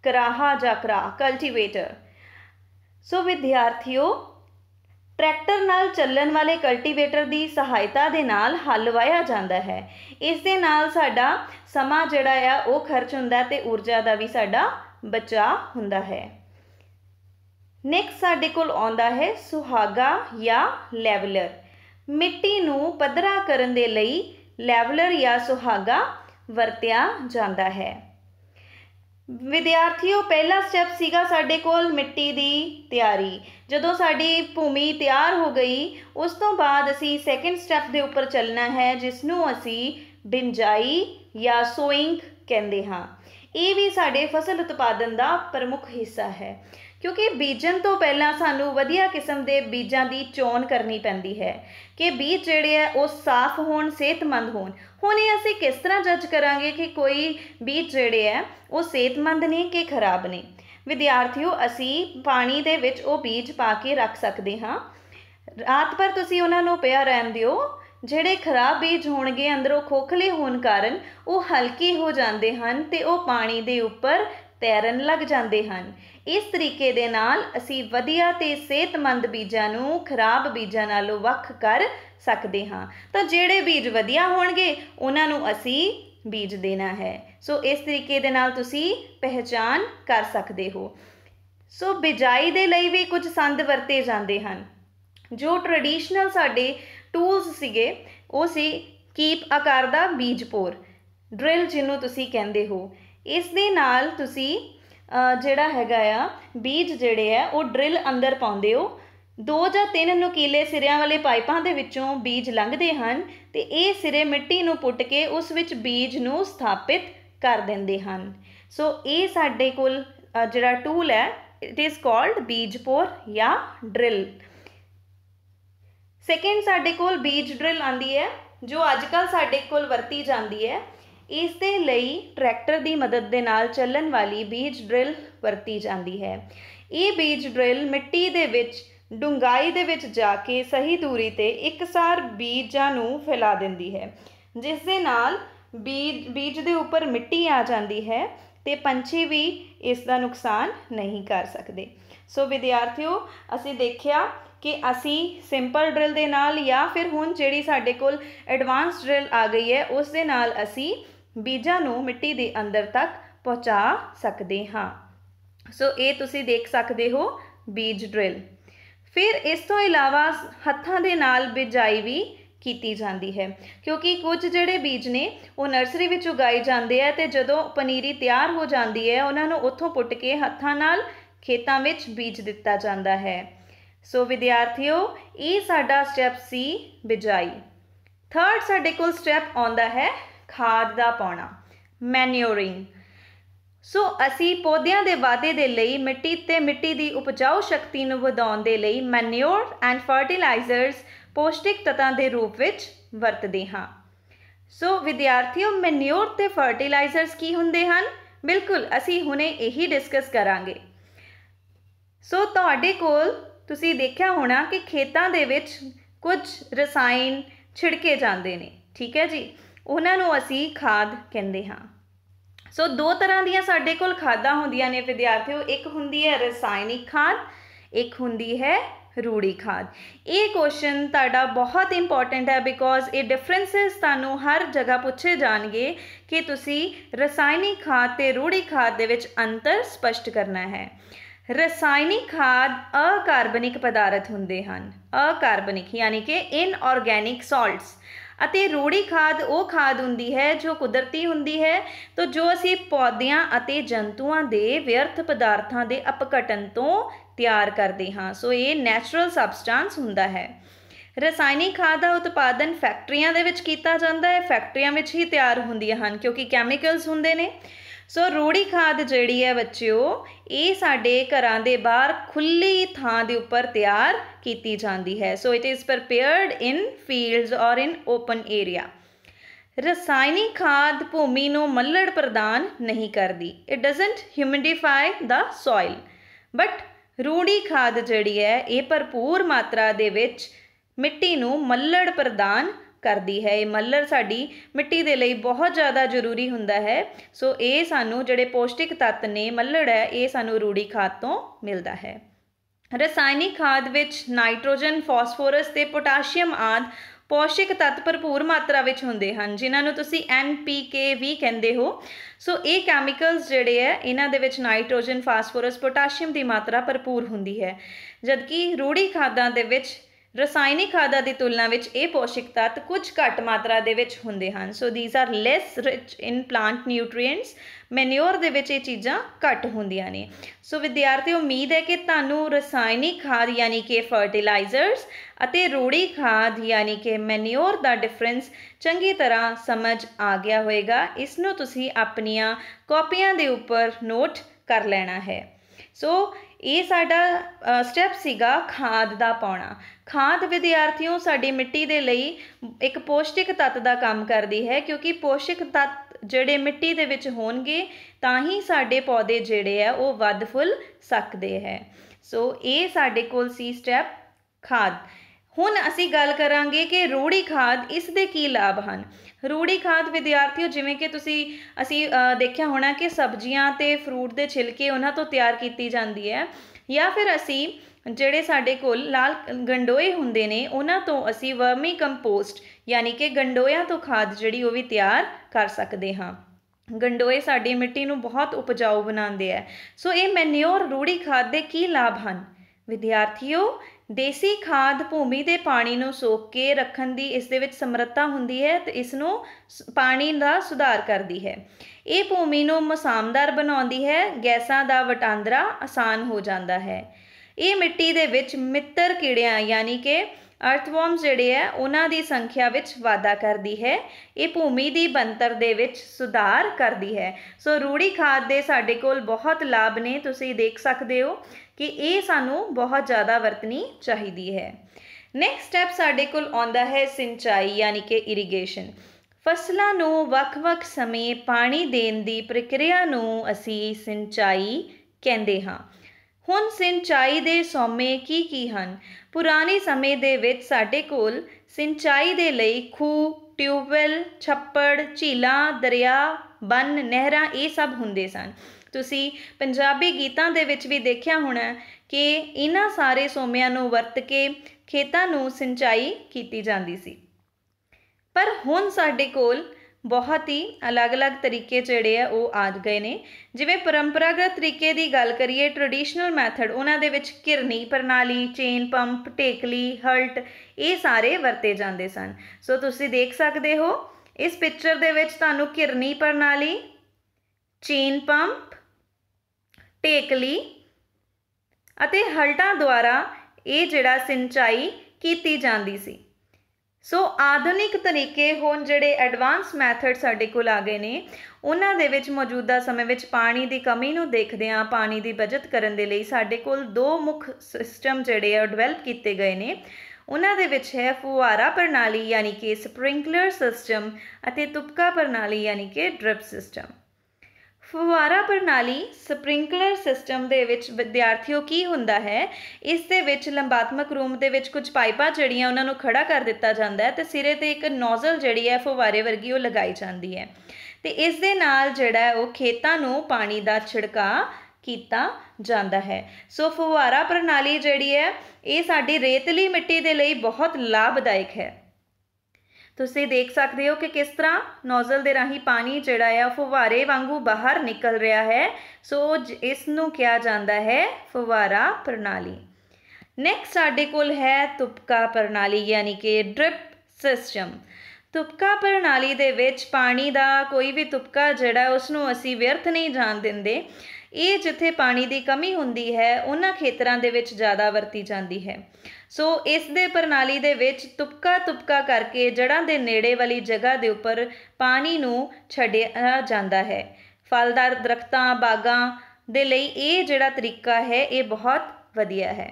ਕਰਾਹਾ ਜਾਂ ਕਰਾ ਕਲਟੀਵੇਟਰ ਸੋ ਵਿਦਿਆਰਥੀਓ ਟਰੈਕਟਰ ਨਾਲ ਚੱਲਣ ਵਾਲੇ ਕਲਟੀਵੇਟਰ ਦੀ ਸਹਾਇਤਾ ਦੇ ਨਾਲ ਹੱਲ ਵਾਇਆ ਜਾਂਦਾ ਹੈ ਇਸ ਦੇ ਨਾਲ ਸਾਡਾ ਸਮਾਂ ਜਿਹੜਾ ਆ ਉਹ ਖਰਚ ਹੁੰਦਾ ਤੇ ਊਰਜਾ ਦਾ ਵੀ ਸਾਡਾ ਬਚਾਅ ਹੁੰਦਾ ਹੈ ਨੈਕਸਟ ਸਾਡੇ ਕੋਲ ਆਉਂਦਾ ਹੈ ਸੁਹਾਗਾ ਜਾਂ ਲੈਵਲਰ ਮਿੱਟੀ ਨੂੰ ਪੱਧਰਾ ਕਰਨ ਦੇ ਲਈ ਲੈਵਲਰ ਜਾਂ ਸੁਹਾਗਾ ਵਰਤਿਆ ਜਾਂਦਾ ਹੈ ਵਿਦਿਆਰਥੀਓ ਪਹਿਲਾ ਸਟੈਪ ਸੀਗਾ ਸਾਡੇ ਕੋਲ ਮਿੱਟੀ ਦੀ ਤਿਆਰੀ ਜਦੋਂ ਸਾਡੀ ਭੂਮੀ ਤਿਆਰ ਹੋ ਗਈ ਉਸ ਤੋਂ ਬਾਅਦ ਅਸੀਂ ਸੈਕੰਡ ਸਟੈਪ ਦੇ ਉੱਪਰ ਚੱਲਣਾ ਹੈ ਜਿਸ ਨੂੰ ਅਸੀਂ ਬਿੰਜਾਈ ਜਾਂ ਸੋਇੰਗ ਕਹਿੰਦੇ ਹਾਂ ਇਹ ਵੀ ਸਾਡੇ ਫਸਲ ਉਤਪਾਦਨ ਦਾ ਪ੍ਰਮੁੱਖ ਹਿੱਸਾ ਹੈ ਕਿਉਂਕਿ ਬੀਜਣ ਤੋਂ ਪਹਿਲਾਂ ਸਾਨੂੰ ਵਧੀਆ ਕਿਸਮ ਦੇ ਬੀਜਾਂ ਦੀ ਚੋਣ ਕਰਨੀ ਪੈਂਦੀ ਹੈ ਕਿ ਬੀਜ ਜਿਹੜੇ ਆ ਉਹ ਸਾਫ਼ ਹੋਣ ਸਿਹਤਮੰਦ ਹੋਣ ਹੁਣ ਇਹ ਅਸੀਂ ਕਿਸ ਤਰ੍ਹਾਂ ਜੱਜ ਕਰਾਂਗੇ ਕਿ ਕੋਈ ਬੀਜ ਜਿਹੜੇ ਆ ਉਹ ਸਿਹਤਮੰਦ ਨੇ ਕਿ ਖਰਾਬ ਨੇ ਵਿਦਿਆਰਥੀਓ ਅਸੀਂ ਪਾਣੀ ਦੇ ਵਿੱਚ ਉਹ ਬੀਜ ਪਾ ਕੇ ਰੱਖ ਸਕਦੇ ਹਾਂ ਰਾਤ ਪਰ ਤੁਸੀਂ ਉਹਨਾਂ ਨੂੰ ਪਿਆ ਰਹਿਣ ਦਿਓ ਜਿਹੜੇ ਖਰਾਬ ਬੀਜ ਹੋਣਗੇ ਅੰਦਰੋਂ ਖੋਖਲੇ ਹੋਣ ਕਾਰਨ ਉਹ ਹਲਕੇ ਹੋ ਜਾਂਦੇ ਹਨ ਤੇ ਉਹ ਪਾਣੀ ਦੇ ਉੱਪਰ ਤੈਰਨ ਲੱਗ ਜਾਂਦੇ ਹਨ ਇਸ ਤਰੀਕੇ ਦੇ ਨਾਲ ਅਸੀਂ ਵਧੀਆ ਤੇ ਸਿਹਤਮੰਦ ਬੀਜਾਂ ਨੂੰ ਖਰਾਬ ਬੀਜਾਂ ਨਾਲੋਂ ਵੱਖ ਕਰ ਸਕਦੇ ਹਾਂ ਤਾਂ ਜਿਹੜੇ ਬੀਜ ਵਧੀਆ ਹੋਣਗੇ ਉਹਨਾਂ ਨੂੰ ਅਸੀਂ ਬੀਜ ਦੇਣਾ ਹੈ ਸੋ ਇਸ ਤਰੀਕੇ ਦੇ ਨਾਲ ਤੁਸੀਂ ਪਹਿਚਾਨ ਕਰ ਸਕਦੇ ਹੋ ਸੋ ਬਿਜਾਈ ਦੇ ਲਈ ਵੀ ਕੁਝ ਸੰਦ ਵਰਤੇ ਜਾਂਦੇ ਹਨ ਜੋ ਟ੍ਰੈਡੀਸ਼ਨਲ ਸਾਡੇ ਟੂਲਸ ਸੀਗੇ ਉਹ ਸੀ ਕੀਪ ਆਕਾਰ ਦਾ ਬੀਜ ਪੋਰ ਡ੍ਰਿਲ ਜਿਹਨੂੰ ਤੁਸੀਂ ਕਹਿੰਦੇ ਹੋ ਇਸ ਦੇ ਨਾਲ ਤੁਸੀਂ ਜਿਹੜਾ ਹੈਗਾ ਆ ਬੀਜ ਜਿਹੜੇ ਆ ਉਹ ਡ੍ਰਿਲ ਅੰਦਰ ਪਾਉਂਦੇ ਹੋ ਦੋ ਜਾਂ ਤਿੰਨ ਨੁਕੀਲੇ ਸਿਰਿਆਂ ਵਾਲੇ ਪਾਈਪਾਂ ਦੇ ਵਿੱਚੋਂ ਬੀਜ ਲੰਘਦੇ ਹਨ ਤੇ ਇਹ ਸਿਰੇ ਮਿੱਟੀ ਨੂੰ ਪੁੱਟ ਕੇ ਉਸ ਵਿੱਚ ਬੀਜ ਨੂੰ ਸਥਾਪਿਤ ਕਰ ਦਿੰਦੇ ਹਨ ਸੋ ਇਹ ਸਾਡੇ ਕੋਲ ਜਿਹੜਾ ਟੂਲ ਹੈ ਇਟ ਇਜ਼ ਕਾਲਡ ਬੀਜਪੋਰ ਜਾਂ ਡ੍ਰਿਲ ਸੈਕੰਡ ਸਾਡੇ ਕੋਲ ਬੀਜ ਡ੍ਰਿਲ ਆਂਦੀ ਹੈ ਜੋ ਅੱਜ ਕੱਲ ਸਾਡੇ ਕੋਲ ਵਰਤੀ ਜਾਂਦੀ ਹੈ ਇਸ ਦੇ ਲਈ ਟਰੈਕਟਰ ਦੀ ਮਦਦ ਦੇ ਨਾਲ ਚੱਲਣ ਵਾਲੀ ਬੀਜ ਡ੍ਰਿਲ ਵਰਤੀ ਜਾਂਦੀ ਹੈ ਇਹ ਬੀਜ ਡ੍ਰਿਲ ਮਿੱਟੀ ਦੇ ਵਿੱਚ ਡੂੰਘਾਈ ਦੇ ਵਿੱਚ ਜਾ ਕੇ ਸਹੀ ਦੂਰੀ ਤੇ ਇੱਕਸਾਰ ਬੀਜਾਂ ਨੂੰ ਫੈਲਾ ਦਿੰਦੀ ਹੈ ਜਿਸ ਦੇ ਨਾਲ ਬੀਜ ਬੀਜ ਦੇ ਉੱਪਰ ਮਿੱਟੀ ਆ ਜਾਂਦੀ ਹੈ ਤੇ ਪੰਛੀ ਵੀ ਇਸ ਦਾ ਨੁਕਸਾਨ ਨਹੀਂ ਕਰ ਸਕਦੇ ਸੋ ਵਿਦਿਆਰਥੀਓ ਅਸੀਂ ਦੇਖਿਆ ਕਿ ਅਸੀਂ ਸਿੰਪਲ ਡ੍ਰਿਲ ਦੇ ਨਾਲ ਜਾਂ ਫਿਰ ਹੁਣ ਜਿਹੜੀ ਸਾਡੇ ਕੋਲ ਐਡਵਾਂਸ ਡ੍ਰਿਲ ਆ ਗਈ ਹੈ ਉਸ ਦੇ ਨਾਲ ਅਸੀਂ ਬੀਜਾਂ ਨੂੰ ਮਿੱਟੀ ਦੇ ਅੰਦਰ ਤੱਕ ਪਹੁੰਚਾ ਸਕਦੇ ਹਾਂ ਸੋ ਇਹ ਤੁਸੀਂ ਦੇਖ ਸਕਦੇ ਹੋ ਬੀਜ ਡ੍ਰਿਲ ਫਿਰ ਇਸ ਤੋਂ ਇਲਾਵਾ ਹੱਥਾਂ ਦੇ ਨਾਲ ਬਿਜਾਈ ਵੀ ਕੀਤੀ ਜਾਂਦੀ ਹੈ ਕਿਉਂਕਿ ਕੁਝ ਜਿਹੜੇ ਬੀਜ ਨੇ ਉਹ ਨਰਸਰੀ ਵਿੱਚ ਉਗਾਏ ਜਾਂਦੇ ਆ ਤੇ ਜਦੋਂ ਪਨੀਰੀ ਤਿਆਰ ਹੋ ਜਾਂਦੀ ਹੈ ਉਹਨਾਂ ਨੂੰ ਉੱਥੋਂ ਪੁੱਟ ਕੇ ਹੱਥਾਂ ਨਾਲ ਖੇਤਾਂ ਵਿੱਚ ਬੀਜ ਦਿੱਤਾ ਜਾਂਦਾ ਹੈ ਸੋ ਵਿਦਿਆਰਥੀਓ ਇਹ ਸਾਡਾ ਸਟੈਪ ਸੀ ਬਿਜਾਈ ਥਰਡ ਸਾਡੇ ਕੋਲ ਸਟੈਪ ਆਉਂਦਾ ਹੈ ਖਾਦ ਦਾ ਪਾਉਣਾ ਮੈਨਿਊਰਿੰਗ ਸੋ ਅਸੀਂ ਪੌਦਿਆਂ ਦੇ ਵਾਧੇ ਦੇ ਲਈ ਮਿੱਟੀ ਤੇ ਮਿੱਟੀ ਦੀ ਉਪਜਾਊ ਸ਼ਕਤੀ ਨੂੰ ਵਧਾਉਣ ਦੇ ਲਈ ਮੈਨਿਊਰ ਐਂਡ ਫਰਟੀਲਾਈਜ਼ਰਸ ਪੋਸ਼ਟਿਕ ਤੱਤਾਂ ਦੇ ਰੂਪ ਵਿੱਚ ਵਰਤਦੇ ਹਾਂ ਸੋ ਵਿਦਿਆਰਥੀਓ ਮੈਨਿਊਰ ਤੇ ਫਰਟੀਲਾਈਜ਼ਰਸ ਕੀ ਹੁੰਦੇ ਹਨ ਬਿਲਕੁਲ ਅਸੀਂ ਹੁਣੇ ਇਹੀ ਡਿਸਕਸ ਕਰਾਂਗੇ ਸੋ ਤੁਹਾਡੇ ਕੋਲ ਤੁਸੀਂ ਦੇਖਿਆ ਹੋਣਾ ਕਿ ਖੇਤਾਂ ਦੇ ਵਿੱਚ ਕੁਝ ਰਸਾਇਣ ਛਿੜਕੇ ਜਾਂਦੇ ਨੇ ਠੀਕ ਹੈ ਜੀ ਉਹਨਾਂ ਨੂੰ ਅਸੀਂ ਖਾਦ ਕਹਿੰਦੇ ਹਾਂ ਸੋ ਦੋ ਤਰ੍ਹਾਂ ਦੀਆਂ ਸਾਡੇ ਕੋਲ ਖਾਦਾਂ ਹੁੰਦੀਆਂ ਨੇ ਵਿਦਿਆਰਥੀਓ ਇੱਕ ਹੁੰਦੀ ਹੈ ਰਸਾਇਣਿਕ ਖਾਦ ਇੱਕ ਹੁੰਦੀ ਹੈ ਰੂੜੀ ਖਾਦ ਇਹ ਕੁਐਸਚਨ ਤੁਹਾਡਾ ਬਹੁਤ ਇੰਪੋਰਟੈਂਟ ਹੈ ਬਿਕੋਜ਼ ਇਹ ਡਿਫਰੈਂਸਸ ਤੁਹਾਨੂੰ ਹਰ ਜਗ੍ਹਾ ਪੁੱਛੇ ਜਾਣਗੇ ਕਿ ਤੁਸੀਂ ਰਸਾਇਣਿਕ ਖਾਦ ਤੇ ਰੂੜੀ ਖਾਦ ਦੇ ਵਿੱਚ ਅੰਤਰ ਸਪਸ਼ਟ ਕਰਨਾ ਹੈ ਰਸਾਇਣਿਕ ਖਾਦ ਅਕਾਰਬਨਿਕ ਪਦਾਰਥ ਹੁੰਦੇ ਹਨ ਅਕਾਰਬਨਿਕ ਯਾਨੀ ਕਿ ਇਨਆਰਗੈਨਿਕ ਸਾਲਟਸ ਅਤੇ ਰੂੜੀ ਖਾਦ ਉਹ ਖਾਦ ਹੁੰਦੀ ਹੈ ਜੋ ਕੁਦਰਤੀ ਹੁੰਦੀ ਹੈ ਤੋਂ ਜੋ ਅਸੀਂ ਪੌਦਿਆਂ ਅਤੇ ਜੰਤੂਆਂ ਦੇ ਵਿਅਰਥ ਪਦਾਰਥਾਂ ਦੇ ਅਪਘਟਨ ਤੋਂ ਤਿਆਰ ਕਰਦੇ ਹਾਂ ਸੋ ਇਹ ਨੈਚੁਰਲ ਸਬਸਟੈਂਸ ਹੁੰਦਾ ਹੈ ਰਸਾਇਣਿਕ ਖਾਦ ਦਾ ਉਤਪਾਦਨ ਫੈਕਟਰੀਆਂ ਦੇ ਵਿੱਚ ਕੀਤਾ ਜਾਂਦਾ ਹੈ ਫੈਕਟਰੀਆਂ ਵਿੱਚ ਹੀ ਤਿਆਰ ਹੁੰਦੀਆਂ ਹਨ ਕਿਉਂਕਿ ਕੈਮੀਕਲਸ ਹੁੰਦੇ ਨੇ ਸੋ ਰੋੜੀ ਖਾਦ ਜਿਹੜੀ ਹੈ ਬੱਚਿਓ ਇਹ ਸਾਡੇ ਘਰਾਂ ਦੇ ਬਾਹਰ ਖੁੱਲੀ ਥਾਂ ਦੇ ਉੱਪਰ ਤਿਆਰ ਕੀਤੀ ਜਾਂਦੀ ਹੈ so it is prepared in fields or in open area ਰਸਾਇਣਿਕ ਖਾਦ ਭੂਮੀ ਨੂੰ ਮੱਲੜ ਪ੍ਰਦਾਨ ਨਹੀਂ ਕਰਦੀ it doesn't humidify the soil but ਰੂੜੀ ਖਾਦ ਜਿਹੜੀ ਹੈ ਇਹ ਭਰਪੂਰ ਮਾਤਰਾ ਦੇ ਵਿੱਚ ਮਿੱਟੀ ਨੂੰ ਮੱਲੜ ਪ੍ਰਦਾਨ ਕਰਦੀ ਹੈ ਇਹ ਮੱਲਰ ਸਾਡੀ ਮਿੱਟੀ ਦੇ ਲਈ ਬਹੁਤ ਜ਼ਿਆਦਾ ਜ਼ਰੂਰੀ ਹੁੰਦਾ ਹੈ ਸੋ ਇਹ ਸਾਨੂੰ ਜਿਹੜੇ ਪੌਸ਼ਟਿਕ ਤੱਤ ਨੇ ਮੱਲੜ ਹੈ ਇਹ ਸਾਨੂੰ ਰੂੜੀ ਖਾਦ ਤੋਂ ਮਿਲਦਾ ਹੈ ਰਸਾਇਣਿਕ ਖਾਦ ਵਿੱਚ ਨਾਈਟ੍ਰੋਜਨ ਫਾਸਫੋਰਸ ਤੇ ਪੋਟਾਸ਼ੀਅਮ ਆਦਿ ਪੌਸ਼ਟਿਕ ਤੱਤ ਭਰਪੂਰ ਮਾਤਰਾ ਵਿੱਚ ਹੁੰਦੇ ਹਨ ਜਿਨ੍ਹਾਂ ਨੂੰ ਤੁਸੀਂ NPK ਵੀ ਕਹਿੰਦੇ ਹੋ ਸੋ ਇਹ ਕੈਮੀਕਲਸ ਜਿਹੜੇ ਹੈ ਇਹਨਾਂ ਦੇ ਵਿੱਚ ਨਾਈਟ੍ਰੋਜਨ ਫਾਸਫੋਰਸ ਪੋਟਾਸ਼ੀਅਮ ਦੀ ਮਾਤਰਾ ਭਰਪੂਰ ਹੁੰਦੀ ਹੈ ਜਦਕਿ ਰੂੜੀ ਖਾਦਾਂ ਦੇ ਵਿੱਚ ਰਸਾਇਣਿਕ ਖਾਦਾਂ ਦੀ ਤੁਲਨਾ ਵਿੱਚ ਇਹ ਪੋਸ਼ਕ ਤੱਤ ਕੁਝ ਘੱਟ ਮਾਤਰਾ ਦੇ ਵਿੱਚ ਹੁੰਦੇ ਹਨ so these are less rich in plant nutrients manure ਦੇ ਵਿੱਚ ਇਹ ਚੀਜ਼ਾਂ ਘੱਟ ਹੁੰਦੀਆਂ ਨੇ ਸੋ ਵਿਦਿਆਰਥੀ ਉਮੀਦ ਹੈ ਕਿ ਤੁਹਾਨੂੰ ਰਸਾਇਣਿਕ ਖਾਦ ਯਾਨੀ ਕਿ ਫਰਟੀਲਾਈਜ਼ਰਸ ਅਤੇ ਰੂੜੀ ਖਾਦ ਯਾਨੀ ਕਿ ਮੈਨਿਓਰ ਦਾ ਡਿਫਰੈਂਸ ਚੰਗੀ ਤਰ੍ਹਾਂ ਸਮਝ ਆ ਗਿਆ ਹੋਵੇਗਾ ਇਸ ਨੂੰ ਤੁਸੀਂ ਆਪਣੀਆਂ ਕਾਪੀਆਂ ਦੇ ਉੱਪਰ ਨੋਟ ਕਰ ਲੈਣਾ ਹੈ ਸੋ ਇਹ ਸਾਡਾ ਸਟੈਪ ਸੀਗਾ ਖਾਦ ਦਾ ਪਾਉਣਾ ਖਾਦ ਵਿਦਿਆਰਥੀਓ ਸਾਡੀ ਮਿੱਟੀ ਦੇ ਲਈ ਇੱਕ ਪੋਸ਼ਟਿਕ ਤੱਤ ਦਾ ਕੰਮ ਕਰਦੀ ਹੈ ਕਿਉਂਕਿ ਪੋਸ਼ਕ ਤੱਤ ਜਿਹੜੇ ਮਿੱਟੀ ਦੇ ਵਿੱਚ ਹੋਣਗੇ ਤਾਂ ਹੀ ਸਾਡੇ ਪੌਦੇ ਜਿਹੜੇ ਆ ਉਹ ਵੱਧ ਫੁੱਲ ਸਕਦੇ ਹੈ ਸੋ ਇਹ ਸਾਡੇ ਕੋਲ ਸੀ ਸਟੈਪ ਖਾਦ ਹੁਣ ਅਸੀਂ ਗੱਲ ਕਰਾਂਗੇ ਕਿ ਰੂੜੀ ਖਾਦ ਇਸ ਦੇ ਕੀ ਲਾਭ ਹਨ ਰੂੜੀ ਖਾਦ ਵਿਦਿਆਰਥੀਓ ਜਿਵੇਂ ਕਿ ਤੁਸੀਂ ਅਸੀਂ ਦੇਖਿਆ ਹੋਣਾ ਕਿ ਸਬਜ਼ੀਆਂ ਤੇ ਫਰੂਟ ਦੇ ਛਿਲਕੇ ਉਹਨਾਂ ਤੋਂ ਤਿਆਰ ਕੀਤੀ ਜਾਂਦੀ ਹੈ ਜਾਂ ਫਿਰ ਅਸੀਂ ਜਿਹੜੇ ਸਾਡੇ ਕੋਲ ਲਾਲ ਗੰਡੋਏ ਹੁੰਦੇ ਨੇ ਉਹਨਾਂ ਤੋਂ ਅਸੀਂ ਵਰਮੀ ਕੰਪੋਸਟ ਯਾਨੀ ਕਿ ਗੰਡੋਇਆਂ ਤੋਂ ਖਾਦ ਜਿਹੜੀ ਉਹ ਵੀ ਤਿਆਰ ਕਰ ਸਕਦੇ ਹਾਂ ਗੰਡੋਏ ਸਾਡੀ ਮਿੱਟੀ ਨੂੰ ਬਹੁਤ ਉਪਜਾਊ ਬਣਾਉਂਦੇ ਆ ਸੋ ਇਹ ਮੈਨਿਓਰ ਰੂੜੀ ਖਾਦ ਦੇ ਕੀ ਲਾਭ ਹਨ ਵਿਦਿਆਰਥੀਓ ਦੇਸੀ ਖਾਦ ਭੂਮੀ ਦੇ ਪਾਣੀ ਨੂੰ ਸੋਖ ਕੇ ਰੱਖਣ ਦੀ ਇਸ ਦੇ ਵਿੱਚ ਸਮਰੱਥਾ ਹੁੰਦੀ ਹੈ ਤੇ ਇਸ ਨੂੰ ਪਾਣੀ ਦਾ ਸੁਧਾਰ ਕਰਦੀ ਹੈ ਇਹ ਭੂਮੀ ਨੂੰ ਮਸਾਮਦਾਰ ਬਣਾਉਂਦੀ ਹੈ ਗੈਸਾਂ ਦਾ ਵਟਾਂਦਰਾ ਆਸਾਨ ਹੋ ਜਾਂਦਾ ਹੈ ਇਹ ਮਿੱਟੀ ਦੇ ਵਿੱਚ ਮਿੱਤਰ ਕੀੜਿਆਂ ਯਾਨੀ ਕਿ ਅਰਥਵਰਮਸ ਜਿਹੜੇ ਆ ਉਹਨਾਂ ਦੀ ਸੰਖਿਆ ਵਿੱਚ ਵਾਧਾ ਕਰਦੀ ਹੈ ਇਹ ਭੂਮੀ ਦੀ ਬੰਤਰ ਦੇ ਵਿੱਚ ਸੁਧਾਰ ਕਰਦੀ ਹੈ ਸੋ ਰੂੜੀ ਖਾਦ ਦੇ ਸਾਡੇ ਕੋਲ ਬਹੁਤ ਲਾਭ ਨੇ ਤੁਸੀਂ ਦੇਖ ਸਕਦੇ ਹੋ ਕਿ ਇਹ ਸਾਨੂੰ ਬਹੁਤ ਜ਼ਿਆਦਾ ਵਰਤਣੀ ਚਾਹੀਦੀ ਹੈ ਨੈਕਸਟ ਸਟੈਪ ਸਾਡੇ ਕੋਲ ਆਉਂਦਾ ਹੈ ਸਿੰਚਾਈ ਯਾਨੀ ਕਿ ਇਰੀਗੇਸ਼ਨ ਫਸਲਾਂ ਨੂੰ ਵੱਖ-ਵੱਖ ਸਮੇਂ ਪਾਣੀ ਦੇਣ ਦੀ ਪ੍ਰਕਿਰਿਆ ਨੂੰ ਅਸੀਂ ਸਿੰਚਾਈ ਕਹਿੰਦੇ ਹਾਂ ਹੁਣ ਸਿੰਚਾਈ ਦੇ ਸੌਮੇ ਕੀ ਕੀ ਹਨ ਪੁਰਾਣੇ ਸਮੇਂ ਦੇ ਵਿੱਚ ਸਾਡੇ ਕੋਲ ਸਿੰਚਾਈ ਦੇ ਲਈ ਖੂਹ ਟਿਊਬਵੈਲ ਛੱਪੜ ਝੀਲਾਂ ਦਰਿਆ ਬੰਨ ਨਹਿਰਾਂ ਇਹ ਸਭ ਹੁੰਦੇ ਸਨ ਤੁਸੀਂ ਪੰਜਾਬੀ ਗੀਤਾਂ ਦੇ ਵਿੱਚ ਵੀ ਦੇਖਿਆ ਹੋਣਾ ਕਿ ਇਹਨਾਂ ਸਾਰੇ ਸੋਮਿਆਂ ਨੂੰ ਵਰਤ ਕੇ ਖੇਤਾਂ ਨੂੰ ਸਿੰਚਾਈ ਕੀਤੀ ਜਾਂਦੀ ਸੀ ਪਰ ਹੁਣ ਸਾਡੇ ਕੋਲ ਬਹੁਤ ਹੀ ਅਲੱਗ-ਅਲੱਗ ਤਰੀਕੇ ਜਿਹੜੇ ਆ ਉਹ ਆ ਗਏ ਨੇ ਜਿਵੇਂ ਪਰੰਪਰਾਗਤ ਤਰੀਕੇ ਦੀ ਗੱਲ ਕਰੀਏ ਟ੍ਰੈਡੀਸ਼ਨਲ ਮੈਥਡ ਉਹਨਾਂ ਦੇ ਵਿੱਚ ਕਿਰਨੀ ਪ੍ਰਣਾਲੀ ਚੇਨ ਪੰਪ ਟੇਕਲੀ ਹਲਟ ਇਹ ਸਾਰੇ ਵਰਤੇ ਜਾਂਦੇ ਸਨ ਸੋ ਤੁਸੀਂ ਦੇਖ ਸਕਦੇ ਹੋ ਇਸ ਪਿਕਚਰ ਦੇ ਵਿੱਚ ਤੁਹਾਨੂੰ ਕਿਰਨੀ ਪ੍ਰਣਾਲੀ ਚੇਨ ਪੰਪ ਟੇਕਲੀ ਅਤੇ ਹਲਟਾਂ ਦੁਆਰਾ ਇਹ ਜਿਹੜਾ ਸਿੰਚਾਈ ਕੀਤੀ ਜਾਂਦੀ ਸੀ ਸੋ ਆਧੁਨਿਕ ਤਰੀਕੇ ਹੋਣ ਜਿਹੜੇ ਐਡਵਾਂਸ ਮੈਥਡ ਸਾਡੇ ਕੋਲ ਆ ਗਏ ਨੇ ਉਹਨਾਂ ਦੇ ਵਿੱਚ ਮੌਜੂਦਾ ਸਮੇਂ ਵਿੱਚ ਪਾਣੀ ਦੀ ਕਮੀ ਨੂੰ ਦੇਖਦੇ ਆ ਪਾਣੀ ਦੀ ਬਚਤ ਕਰਨ ਦੇ ਲਈ ਸਾਡੇ ਕੋਲ ਦੋ ਮੁੱਖ ਸਿਸਟਮ ਜਿਹੜੇ ਆ ਡਿਵੈਲਪ ਕੀਤੇ ਗਏ ਨੇ ਉਹਨਾਂ ਦੇ ਵਿੱਚ ਹੈ ਫੁਆਰਾ ਪ੍ਰਣਾਲੀ ਯਾਨੀ ਕਿ ਸਪ੍ਰਿੰਕਲਰ ਸਿਸਟਮ ਅਤੇ ਤੁਪਕਾ ਪ੍ਰਣਾਲੀ ਯਾਨੀ ਕਿ ਡ੍ਰਿਪ ਸਿਸਟਮ ਫੁਆਰਾ ਪ੍ਰਣਾਲੀ ਸਪ੍ਰਿੰਕਲਰ ਸਿਸਟਮ ਦੇ ਵਿੱਚ ਵਿਦਿਆਰਥੀਓ ਕੀ ਹੁੰਦਾ ਹੈ ਇਸ ਦੇ ਵਿੱਚ ਲੰਬਾਤਮਕ ਰੂਮ ਦੇ ਵਿੱਚ ਕੁਝ ਪਾਈਪਾਂ ਜਿਹੜੀਆਂ ਉਹਨਾਂ ਨੂੰ ਖੜਾ ਕਰ ਦਿੱਤਾ ਜਾਂਦਾ ਹੈ ਤੇ ਸਿਰੇ ਤੇ ਇੱਕ ਨੋਜ਼ਲ ਜਿਹੜੀ ਹੈ ਫੁਆਰੇ ਵਰਗੀ ਉਹ ਲਗਾਈ ਜਾਂਦੀ ਹੈ ਤੇ ਇਸ ਦੇ ਨਾਲ ਜਿਹੜਾ ਉਹ ਖੇਤਾਂ ਨੂੰ ਪਾਣੀ ਦਾ ਛਿੜਕਾ ਕੀਤਾ ਜਾਂਦਾ ਹੈ ਸੋ ਫੁਹਾਰਾ ਪ੍ਰਣਾਲੀ ਜਿਹੜੀ ਹੈ ਇਹ ਸਾਡੀ ਰੇਤਲੀ ਮਿੱਟੀ ਦੇ ਲਈ ਬਹੁਤ ਲਾਭਦਾਇਕ ਹੈ ਤੁਸੀਂ ਦੇਖ ਸਕਦੇ ਹੋ ਕਿ ਕਿਸ ਤਰ੍ਹਾਂ ਨੋਜ਼ਲ ਦੇ ਰਾਹੀਂ ਪਾਣੀ ਜਿਹੜਾ ਹੈ ਫੁਵਾਰੇ ਵਾਂਗੂ ਬਾਹਰ ਨਿਕਲ ਰਿਹਾ ਹੈ ਸੋ ਇਸ ਨੂੰ ਕਿਹਾ ਜਾਂਦਾ ਹੈ ਫੁਵਾਰਾ ਪ੍ਰਣਾਲੀ ਨੈਕਸਟ ਸਾਡੇ ਕੋਲ ਹੈ ਤੁਪਕਾ ਪ੍ਰਣਾਲੀ ਯਾਨੀ ਕਿ ਡ੍ਰਿਪ ਸਿਸਟਮ ਤੁਪਕਾ ਪ੍ਰਣਾਲੀ ਦੇ ਵਿੱਚ ਪਾਣੀ ਦਾ ਕੋਈ ਵੀ ਤੁਪਕਾ ਜਿਹੜਾ ਉਸ ਨੂੰ ਅਸੀਂ ਵਿਅਰਥ ਨਹੀਂ ਜਾਣ ਦਿੰਦੇ ਇਹ ਜਿੱਥੇ ਪਾਣੀ ਦੀ ਕਮੀ ਹੁੰਦੀ ਹੈ ਉਹਨਾਂ ਖੇਤਰਾਂ ਦੇ ਵਿੱਚ ਜ਼ਿਆਦਾ ਵਰਤੀ ਜਾਂਦੀ ਹੈ ਸੋ ਇਸ ਦੇ ਪ੍ਰਣਾਲੀ ਦੇ ਵਿੱਚ ਤੁਪਕਾ ਤੁਪਕਾ ਕਰਕੇ ਜੜਾਂ ਦੇ ਨੇੜੇ ਵਾਲੀ ਜਗ੍ਹਾ ਦੇ ਉੱਪਰ ਪਾਣੀ ਨੂੰ ਛੱਡਿਆ ਜਾਂਦਾ ਹੈ ਫਲਦਾਰ ਦਰਖਤਾਂ ਬਾਗਾਂ ਦੇ ਲਈ ਇਹ ਜਿਹੜਾ ਤਰੀਕਾ ਹੈ ਇਹ ਬਹੁਤ ਵਧੀਆ ਹੈ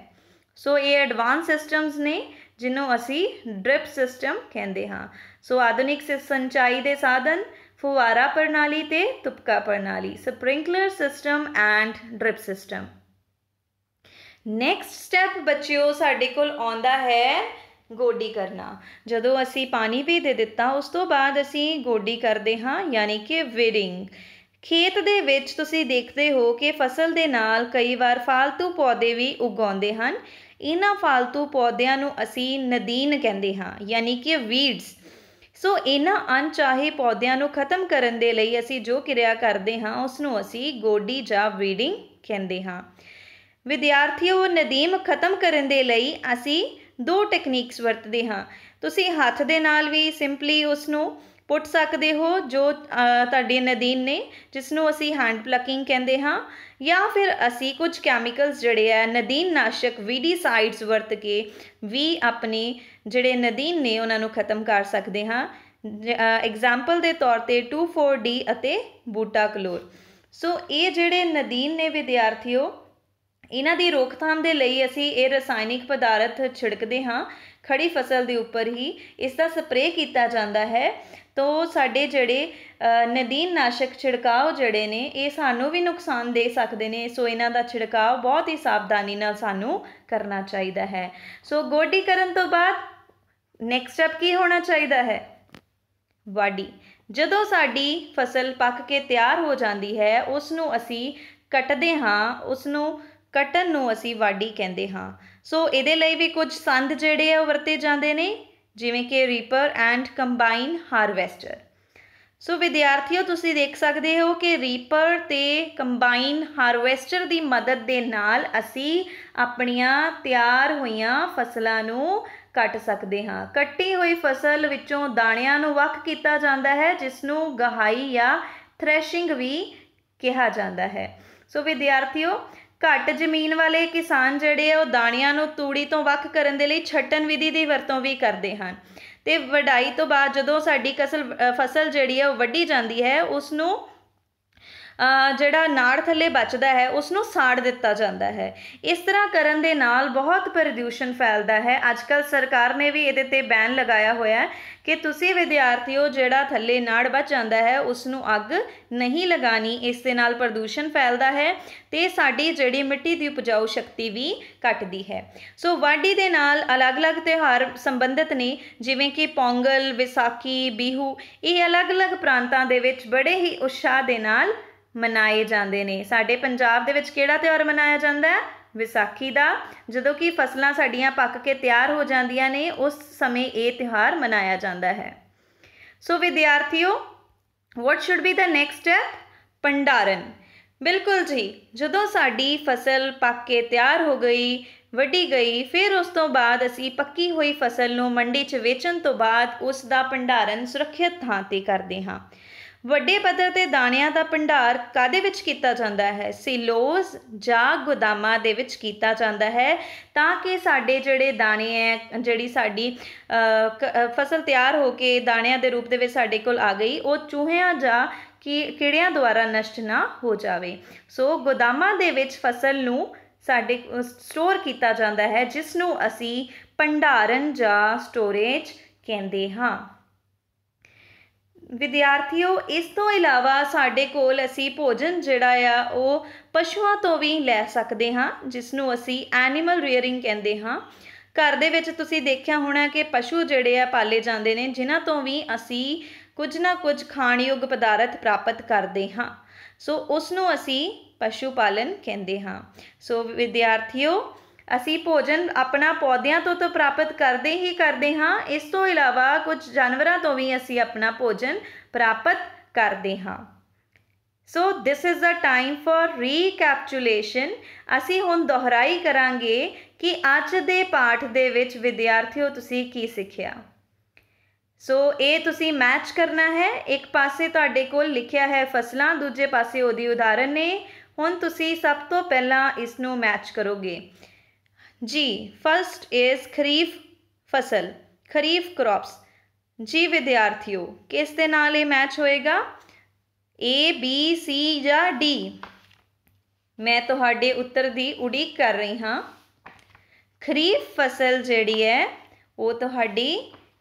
ਸੋ ਇਹ ਐਡਵਾਂਸ ਸਿਸਟਮਸ ਨੇ ਜਿਹਨੂੰ ਅਸੀਂ ਡ੍ਰਿਪ ਸਿਸਟਮ ਕਹਿੰਦੇ ਹਾਂ ਸੋ ਆਧੁਨਿਕ ਸਿੰਚਾਈ ਦੇ ਸਾਧਨ ਫੁਵਾਰਾ ਪ੍ਰਣਾਲੀ ਤੇ ਤੁਪਕਾ ਪ੍ਰਣਾਲੀ sprinkler system and drip system next step ਬੱਚਿਓ ਸਾਡੇ ਕੋਲ ਆਉਂਦਾ ਹੈ ਗੋਡੀ ਕਰਨਾ ਜਦੋਂ ਅਸੀਂ ਪਾਣੀ ਵੀ ਦੇ ਦਿੱਤਾ ਉਸ ਤੋਂ ਬਾਅਦ ਅਸੀਂ ਗੋਡੀ ਕਰਦੇ ਹਾਂ ਯਾਨੀ ਕਿ ਵਿਰਿੰਗ ਖੇਤ ਦੇ ਵਿੱਚ ਤੁਸੀਂ ਦੇਖਦੇ ਹੋ ਕਿ ਫਸਲ ਦੇ ਨਾਲ ਕਈ ਵਾਰ ਫਾਲਤੂ ਪੌਦੇ ਵੀ ਉਗਾਉਂਦੇ ਹਨ ਇਹਨਾਂ ਫਾਲਤੂ ਪੌਦਿਆਂ ਨੂੰ ਅਸੀਂ ਨਦੀਨ ਕਹਿੰਦੇ ਹਾਂ ਯਾਨੀ ਕਿ ਵੀਡਸ ਸੋ ਇਹਨਾਂ ਅਣਚਾਹੇ ਪੌਦਿਆਂ ਨੂੰ ਖਤਮ ਕਰਨ ਦੇ ਲਈ ਅਸੀਂ ਜੋ ਕਿਰਿਆ ਕਰਦੇ ਹਾਂ ਉਸ ਨੂੰ ਅਸੀਂ ਗੋਡੀ ਜਾਂ ਵੀਡਿੰਗ ਕਹਿੰਦੇ ਹਾਂ ਵਿਦਿਆਰਥੀਓ ਨਦੀਮ ਖਤਮ ਕਰਨ ਦੇ ਲਈ ਅਸੀਂ ਦੋ ਟੈਕਨੀਕਸ ਵਰਤਦੇ ਹਾਂ ਤੁਸੀਂ ਹੱਥ ਦੇ ਨਾਲ ਵੀ ਸਿੰਪਲੀ ਉਸ ਨੂੰ ਪੁੱਟ ਸਕਦੇ ਹੋ ਜੋ ਤੁਹਾਡੇ ਨਦੀਨ ਨੇ ਜਿਸ ਨੂੰ ਅਸੀਂ ਹੈਂਡ ਪਲਕਿੰਗ ਕਹਿੰਦੇ ਹਾਂ ਜਾਂ ਫਿਰ ਅਸੀਂ ਕੁਝ ਕੈਮੀਕਲਸ ਜਿਹੜੇ ਆ ਨਦੀਨ ਨਾਸ਼ਕ ਸਾਈਡਸ ਵਰਤ ਕੇ ਵੀ ਆਪਣੇ ਜਿਹੜੇ ਨਦੀਨ ਨੇ ਉਹਨਾਂ ਨੂੰ ਖਤਮ ਕਰ ਸਕਦੇ ਹਾਂ ਐਗਜ਼ਾਮਪਲ ਦੇ ਤੌਰ ਤੇ 24D ਅਤੇ ਬੂਟਾ ਕਲੋਰ ਸੋ ਇਹ ਜਿਹੜੇ ਨਦੀਨ ਨੇ ਵਿਦਿਆਰਥੀਓ ਇਹਨਾਂ ਦੀ ਰੋਕਥਾਮ ਦੇ ਲਈ ਅਸੀਂ ਇਹ ਰਸਾਇਣਿਕ ਪਦਾਰਥ ਛਿੜਕਦੇ ਹਾਂ ਖੜੀ ਫਸਲ ਦੇ ਉੱਪਰ ਹੀ ਇਸ ਦਾ ਸਪਰੇਅ ਕੀਤਾ ਜਾਂਦਾ ਹੈ ਤੋ ਸਾਡੇ ਜਿਹੜੇ ਨਦੀਨ ਨਾਸ਼ਕ ਛਿੜਕਾਓ ਜਿਹੜੇ ਨੇ ਇਹ ਸਾਨੂੰ ਵੀ ਨੁਕਸਾਨ ਦੇ ਸਕਦੇ ਨੇ ਸੋ ਇਹਨਾਂ ਦਾ ਛਿੜਕਾਅ ਬਹੁਤ ਹੀ ਸਾਵਧਾਨੀ ਨਾਲ ਸਾਨੂੰ ਕਰਨਾ ਚਾਹੀਦਾ ਹੈ ਸੋ ਗੋਡੀ ਕਰਨ ਤੋਂ ਬਾਅਦ ਨੈਕਸਟ ਸਟੈਪ ਕੀ ਹੋਣਾ ਚਾਹੀਦਾ ਹੈ ਵਾਢੀ ਜਦੋਂ ਸਾਡੀ ਫਸਲ ਪੱਕ ਕੇ ਤਿਆਰ ਹੋ ਜਾਂਦੀ ਹੈ ਉਸ ਨੂੰ ਅਸੀਂ ਕੱਟਦੇ ਹਾਂ ਉਸ ਨੂੰ ਕਟਣ ਨੂੰ ਅਸੀਂ ਵਾਢੀ ਕਹਿੰਦੇ ਹਾਂ ਸੋ ਇਹਦੇ ਲਈ ਵੀ ਕੁਝ ਸੰਦ ਜਿਹੜੇ ਆ ਵਰਤੇ ਜਾਂਦੇ ਨੇ ਜਿਵੇਂ ਕਿ reaper and combine harvester so ਵਿਦਿਆਰਥੀਓ ਤੁਸੀਂ ਦੇਖ ਸਕਦੇ ਹੋ ਕਿ ਰੀਪਰ ਤੇ ਕੰਬਾਈਨ ਹਾਰਵੈਸਟਰ ਦੀ ਮਦਦ ਦੇ ਨਾਲ ਅਸੀਂ ਆਪਣੀਆਂ ਤਿਆਰ ਹੋਈਆਂ ਫਸਲਾਂ ਨੂੰ ਕੱਟ ਸਕਦੇ ਹਾਂ ਕੱਟੀ ਹੋਈ ਫਸਲ ਵਿੱਚੋਂ ਦਾਣਿਆਂ ਨੂੰ ਵੱਖ ਕੀਤਾ ਜਾਂਦਾ ਹੈ ਜਿਸ ਨੂੰ ਗਹਾਈ ਜਾਂ ਥ੍ਰੈਸ਼ਿੰਗ ਵੀ ਕਿਹਾ ਜਾਂਦਾ ਹੈ ਸੋ ਵਿਦਿਆਰਥੀਓ ਘੱਟ ਜ਼ਮੀਨ ਵਾਲੇ ਕਿਸਾਨ ਜਿਹੜੇ ਆ ਉਹ ਦਾਣਿਆਂ ਨੂੰ ਤੂੜੀ ਤੋਂ ਵੱਖ ਕਰਨ ਦੇ ਲਈ ਛੱਟਣ ਵਿਧੀ ਦੀ ਵਰਤੋਂ ਵੀ ਕਰਦੇ ਹਨ ਤੇ ਵਡਾਈ ਤੋਂ ਬਾਅਦ ਜਦੋਂ ਸਾਡੀ ਕਸਲ ਫਸਲ ਜਿਹੜੀ ਹੈ ਉਹ ਵੱਢੀ ਜਾਂਦੀ ਹੈ ਉਸ ਨੂੰ ਜਿਹੜਾ ਨਾੜ ਥੱਲੇ ਬਚਦਾ ਹੈ ਉਸ ਨੂੰ ਸਾੜ ਦਿੱਤਾ ਜਾਂਦਾ ਹੈ ਇਸ ਤਰ੍ਹਾਂ ਕਰਨ ਦੇ ਨਾਲ ਬਹੁਤ ਪ੍ਰਦੂਸ਼ਣ ਫੈਲਦਾ ਹੈ ਅੱਜਕੱਲ ਸਰਕਾਰ ਨੇ ਵੀ ਇਹਦੇ ਤੇ ਬੈਨ ਲਗਾਇਆ ਹੋਇਆ ਹੈ ਕਿ ਤੁਸੀਂ ਵਿਦਿਆਰਥੀਓ ਜਿਹੜਾ ਥੱਲੇ ਨਾੜ ਬਚ ਜਾਂਦਾ ਹੈ ਉਸ ਨੂੰ ਅੱਗ ਨਹੀਂ ਲਗਾਣੀ ਇਸ ਦੇ ਨਾਲ ਪ੍ਰਦੂਸ਼ਣ ਫੈਲਦਾ ਹੈ ਤੇ ਸਾਡੀ ਜਿਹੜੀ ਮਿੱਟੀ ਦੀ ਉਪਜਾਊ ਸ਼ਕਤੀ ਵੀ ਘਟਦੀ ਹੈ ਸੋ ਵਾਢੀ ਦੇ ਨਾਲ ਅਲੱਗ-ਅਲੱਗ ਤਿਉਹਾਰ ਸੰਬੰਧਿਤ ਨੇ ਜਿਵੇਂ ਕਿ ਪੋਂਗਲ ਵਿਸਾਖੀ ਬਿਹੂ ਇਹ ਅਲੱਗ-ਅਲੱਗ ਪ੍ਰਾਂਤਾਂ ਦੇ ਵਿੱਚ ਬੜੇ ਹੀ ਉਤਸ਼ਾਹ ਦੇ ਨਾਲ ਮਨਾਏ ਜਾਂਦੇ ਨੇ ਸਾਡੇ ਪੰਜਾਬ ਦੇ ਵਿੱਚ ਕਿਹੜਾ ਤਿਉਹਾਰ ਮਨਾਇਆ ਜਾਂਦਾ ਹੈ ਵਿਸਾਖੀ ਦਾ ਜਦੋਂ ਕਿ ਫਸਲਾਂ ਸਾਡੀਆਂ ਪੱਕ ਕੇ ਤਿਆਰ ਹੋ ਜਾਂਦੀਆਂ ਨੇ ਉਸ ਸਮੇਂ ਇਹ ਤਿਉਹਾਰ ਮਨਾਇਆ ਜਾਂਦਾ ਹੈ ਸੋ ਵਿਦਿਆਰਥੀਓ what should be the next step ਭੰਡਾਰਨ ਬਿਲਕੁਲ ਜੀ ਜਦੋਂ ਸਾਡੀ ਫਸਲ ਪੱਕ ਕੇ ਤਿਆਰ ਹੋ ਗਈ ਵੱਢੀ ਗਈ ਫਿਰ ਉਸ ਤੋਂ ਬਾਅਦ ਅਸੀਂ ਪੱਕੀ ਹੋਈ ਫਸਲ ਨੂੰ ਮੰਡੀ 'ਚ ਵੇਚਣ ਤੋਂ ਬਾਅਦ ਉਸ ਦਾ ਭੰਡਾਰਨ ਸੁਰੱਖਿਅਤ ਥਾਂ ਤੇ ਕਰਦੇ ਹਾਂ ਵੱਡੇ ਪੱਧਰ ਤੇ ਦਾਣਿਆਂ ਦਾ ਭੰਡਾਰ ਕਾਦੇ ਵਿੱਚ ਕੀਤਾ ਜਾਂਦਾ ਹੈ ਸਿਲੋਜ਼ ਜਾਂ ਗੋਦਾਮਾਂ ਦੇ ਵਿੱਚ ਕੀਤਾ ਜਾਂਦਾ ਹੈ ਤਾਂ ਕਿ ਸਾਡੇ ਜਿਹੜੇ ਦਾਣੇ ਐ ਜਿਹੜੀ ਸਾਡੀ ਫਸਲ ਤਿਆਰ ਹੋ ਕੇ ਦਾਣਿਆਂ ਦੇ ਰੂਪ ਦੇ ਵਿੱਚ ਸਾਡੇ ਕੋਲ ਆ ਗਈ ਉਹ ਚੂਹਿਆਂ ਜਾਂ ਕਿ ਕਿੜਿਆਂ ਦੁਆਰਾ ਨਸ਼ਟ ਨਾ ਹੋ ਜਾਵੇ ਸੋ ਗੋਦਾਮਾਂ ਦੇ ਵਿੱਚ ਫਸਲ ਨੂੰ ਸਾਡੇ ਸਟੋਰ ਕੀਤਾ ਜਾਂਦਾ ਹੈ ਜਿਸ ਨੂੰ ਅਸੀਂ ਭੰਡਾਰਨ ਜਾਂ ਸਟੋਰੇਜ ਕਹਿੰਦੇ ਹਾਂ ਵਿਦਿਆਰਥੀਓ ਇਸ ਤੋਂ ਇਲਾਵਾ ਸਾਡੇ ਕੋਲ ਅਸੀਂ ਭੋਜਨ ਜਿਹੜਾ ਆ ਉਹ ਪਸ਼ੂਆਂ ਤੋਂ ਵੀ ਲੈ ਸਕਦੇ ਹਾਂ ਜਿਸ ਨੂੰ ਅਸੀਂ ਐਨੀਮਲ ਰੀਅਰਿੰਗ ਕਹਿੰਦੇ ਹਾਂ ਘਰ ਦੇ ਵਿੱਚ ਤੁਸੀਂ ਦੇਖਿਆ ਹੋਣਾ ਕਿ ਪਸ਼ੂ ਜਿਹੜੇ ਆ ਪਾਲੇ ਜਾਂਦੇ ਨੇ ਜਿਨ੍ਹਾਂ ਤੋਂ ਵੀ ਅਸੀਂ ਕੁਝ ਨਾ ਕੁਝ ਖਾਣਯੋਗ ਪਦਾਰਥ ਪ੍ਰਾਪਤ ਕਰਦੇ ਹਾਂ ਸੋ ਉਸ ਨੂੰ ਅਸੀਂ ਪਸ਼ੂ ਪਾਲਨ ਕਹਿੰਦੇ ਹਾਂ ਸੋ ਵਿਦਿਆਰਥੀਓ ਅਸੀਂ ਭੋਜਨ ਆਪਣਾ ਪੌਦਿਆਂ ਤੋਂ ਤਾਂ ਪ੍ਰਾਪਤ ਕਰਦੇ ਹੀ ਕਰਦੇ ਹਾਂ ਇਸ ਤੋਂ ਇਲਾਵਾ ਕੁਝ ਜਾਨਵਰਾਂ ਤੋਂ ਵੀ ਅਸੀਂ ਆਪਣਾ ਭੋਜਨ ਪ੍ਰਾਪਤ ਕਰਦੇ ਹਾਂ so this is a time for recapitulation ਅਸੀਂ ਹੁਣ ਦੁਹਰਾਈ ਕਰਾਂਗੇ ਕਿ ਅੱਜ ਦੇ ਪਾਠ ਦੇ ਵਿੱਚ ਵਿਦਿਆਰਥੀਓ ਤੁਸੀਂ ਕੀ ਸਿੱਖਿਆ ਸੋ ਇਹ ਤੁਸੀਂ ਮੈਚ ਕਰਨਾ ਹੈ ਇੱਕ ਪਾਸੇ ਤੁਹਾਡੇ ਕੋਲ ਲਿਖਿਆ ਹੈ ਫਸਲਾਂ ਦੂਜੇ ਪਾਸੇ ਉਹਦੀ ਉਦਾਹਰਨ ਨੇ ਹੁਣ ਤੁਸੀਂ ਸਭ ਤੋਂ ਪਹਿਲਾਂ ਇਸ ਨੂੰ ਮੈਚ ਕਰੋਗੇ जी फर्स्ट इज खरीफ फसल खरीफ क्रॉप्स जी विद्यार्थियों किस दे नाल मैच होएगा ए बी सी या डी मैं तो उत्तर दी उड़ीक कर रही हाँ खरीफ फसल जड़ी है वो तो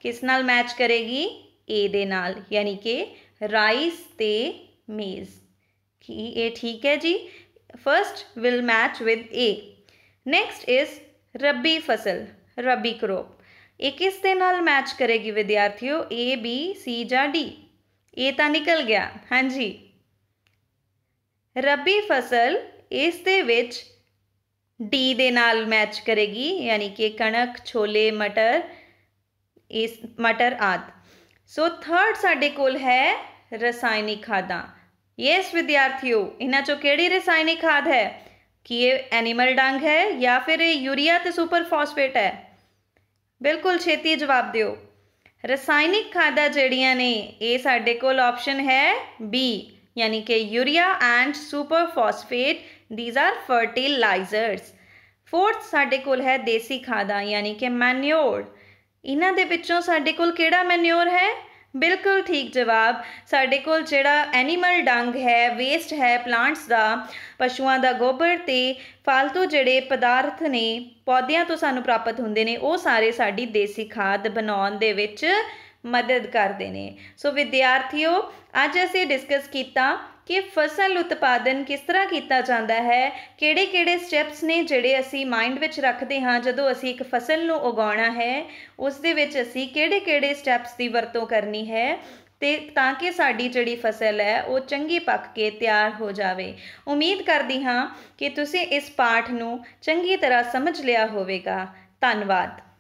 किस नाल मैच करेगी ए दे नाल यानी कि राइस ते मेज़ की ये ठीक है जी first will match with a next is rabi फसल रबी क्रोप ये किस दे मैच करेगी विद्यार्थियों ए बी सी या डी ए तो निकल गया हाँ जी रबी फसल इस दे विच डी दे नाल मैच करेगी यानी कि कणक छोले मटर इस मटर आदि सो थर्ड साढ़े कोल है रसायनिक खादा ਯੈਸ ਵਿਦਿਆਰਥੀਓ ਇਹਨਾਂ ਚੋਂ ਕਿਹੜੀ ਰਸਾਇਣਿਕ ਖਾਦ ਹੈ कि ये एनिमल डंग है या फिर यूरिया तो सुपरफॉसफेट है बिल्कुल छेती जवाब दो रसायनिक खादा जड़िया ने ये साढ़े ऑप्शन है बी यानी कि urea and superphosphate these are fertilisers fourth साढ़े को देसी खादा यानी कि मैन्योर इन्हों के पिछों मैन्योर है ਬਿਲਕੁਲ ਠੀਕ ਜਵਾਬ ਸਾਡੇ ਕੋਲ ਜਿਹੜਾ ਐਨੀਮਲ ਡੰਗ ਹੈ ਵੇਸਟ ਹੈ ਪਲਾਂਟਸ ਦਾ ਪਸ਼ੂਆਂ ਦਾ ਗੋਬਰ ਤੇ ਫालतू ਜਿਹੜੇ ਪਦਾਰਥ ਨੇ ਪੌਦਿਆਂ ਤੋਂ ਸਾਨੂੰ ਪ੍ਰਾਪਤ ਹੁੰਦੇ ਨੇ ਉਹ ਸਾਰੇ ਸਾਡੀ ਦੇਸੀ ਖਾਦ ਬਣਾਉਣ ਦੇ ਵਿੱਚ ਮਦਦ ਕਰਦੇ ਨੇ ਸੋ ਵਿਦਿਆਰਥੀਓ ਅੱਜ ਅਸੀਂ ਡਿਸਕਸ ਕੀਤਾ ਕਿ ਫਸਲ ਉਤਪਾਦਨ ਕਿਸ ਤਰ੍ਹਾਂ ਕੀਤਾ ਜਾਂਦਾ ਹੈ ਕਿਹੜੇ ਕਿਹੜੇ ਸਟੈਪਸ ਨੇ ਜਿਹੜੇ ਅਸੀਂ ਮਾਈਂਡ ਵਿੱਚ ਰੱਖਦੇ ਹਾਂ ਜਦੋਂ ਅਸੀਂ ਇੱਕ ਫਸਲ ਨੂੰ ਉਗਾਉਣਾ ਹੈ ਉਸ ਦੇ ਵਿੱਚ ਅਸੀਂ ਕਿਹੜੇ ਕਿਹੜੇ ਸਟੈਪਸ ਦੀ ਵਰਤੋਂ ਕਰਨੀ ਹੈ ਤੇ ਤਾਂ ਕਿ ਸਾਡੀ ਜਿਹੜੀ ਫਸਲ ਹੈ ਉਹ ਚੰਗੀ ਪੱਕ ਕੇ ਤਿਆਰ ਹੋ ਜਾਵੇ ਉਮੀਦ ਕਰਦੀ ਹਾਂ ਕਿ ਤੁਸੀਂ ਇਸ ਪਾਠ ਨੂੰ ਚੰਗੀ ਤਰ੍ਹਾਂ ਸਮਝ ਲਿਆ ਹੋਵੇਗਾ ਧੰਨਵਾਦ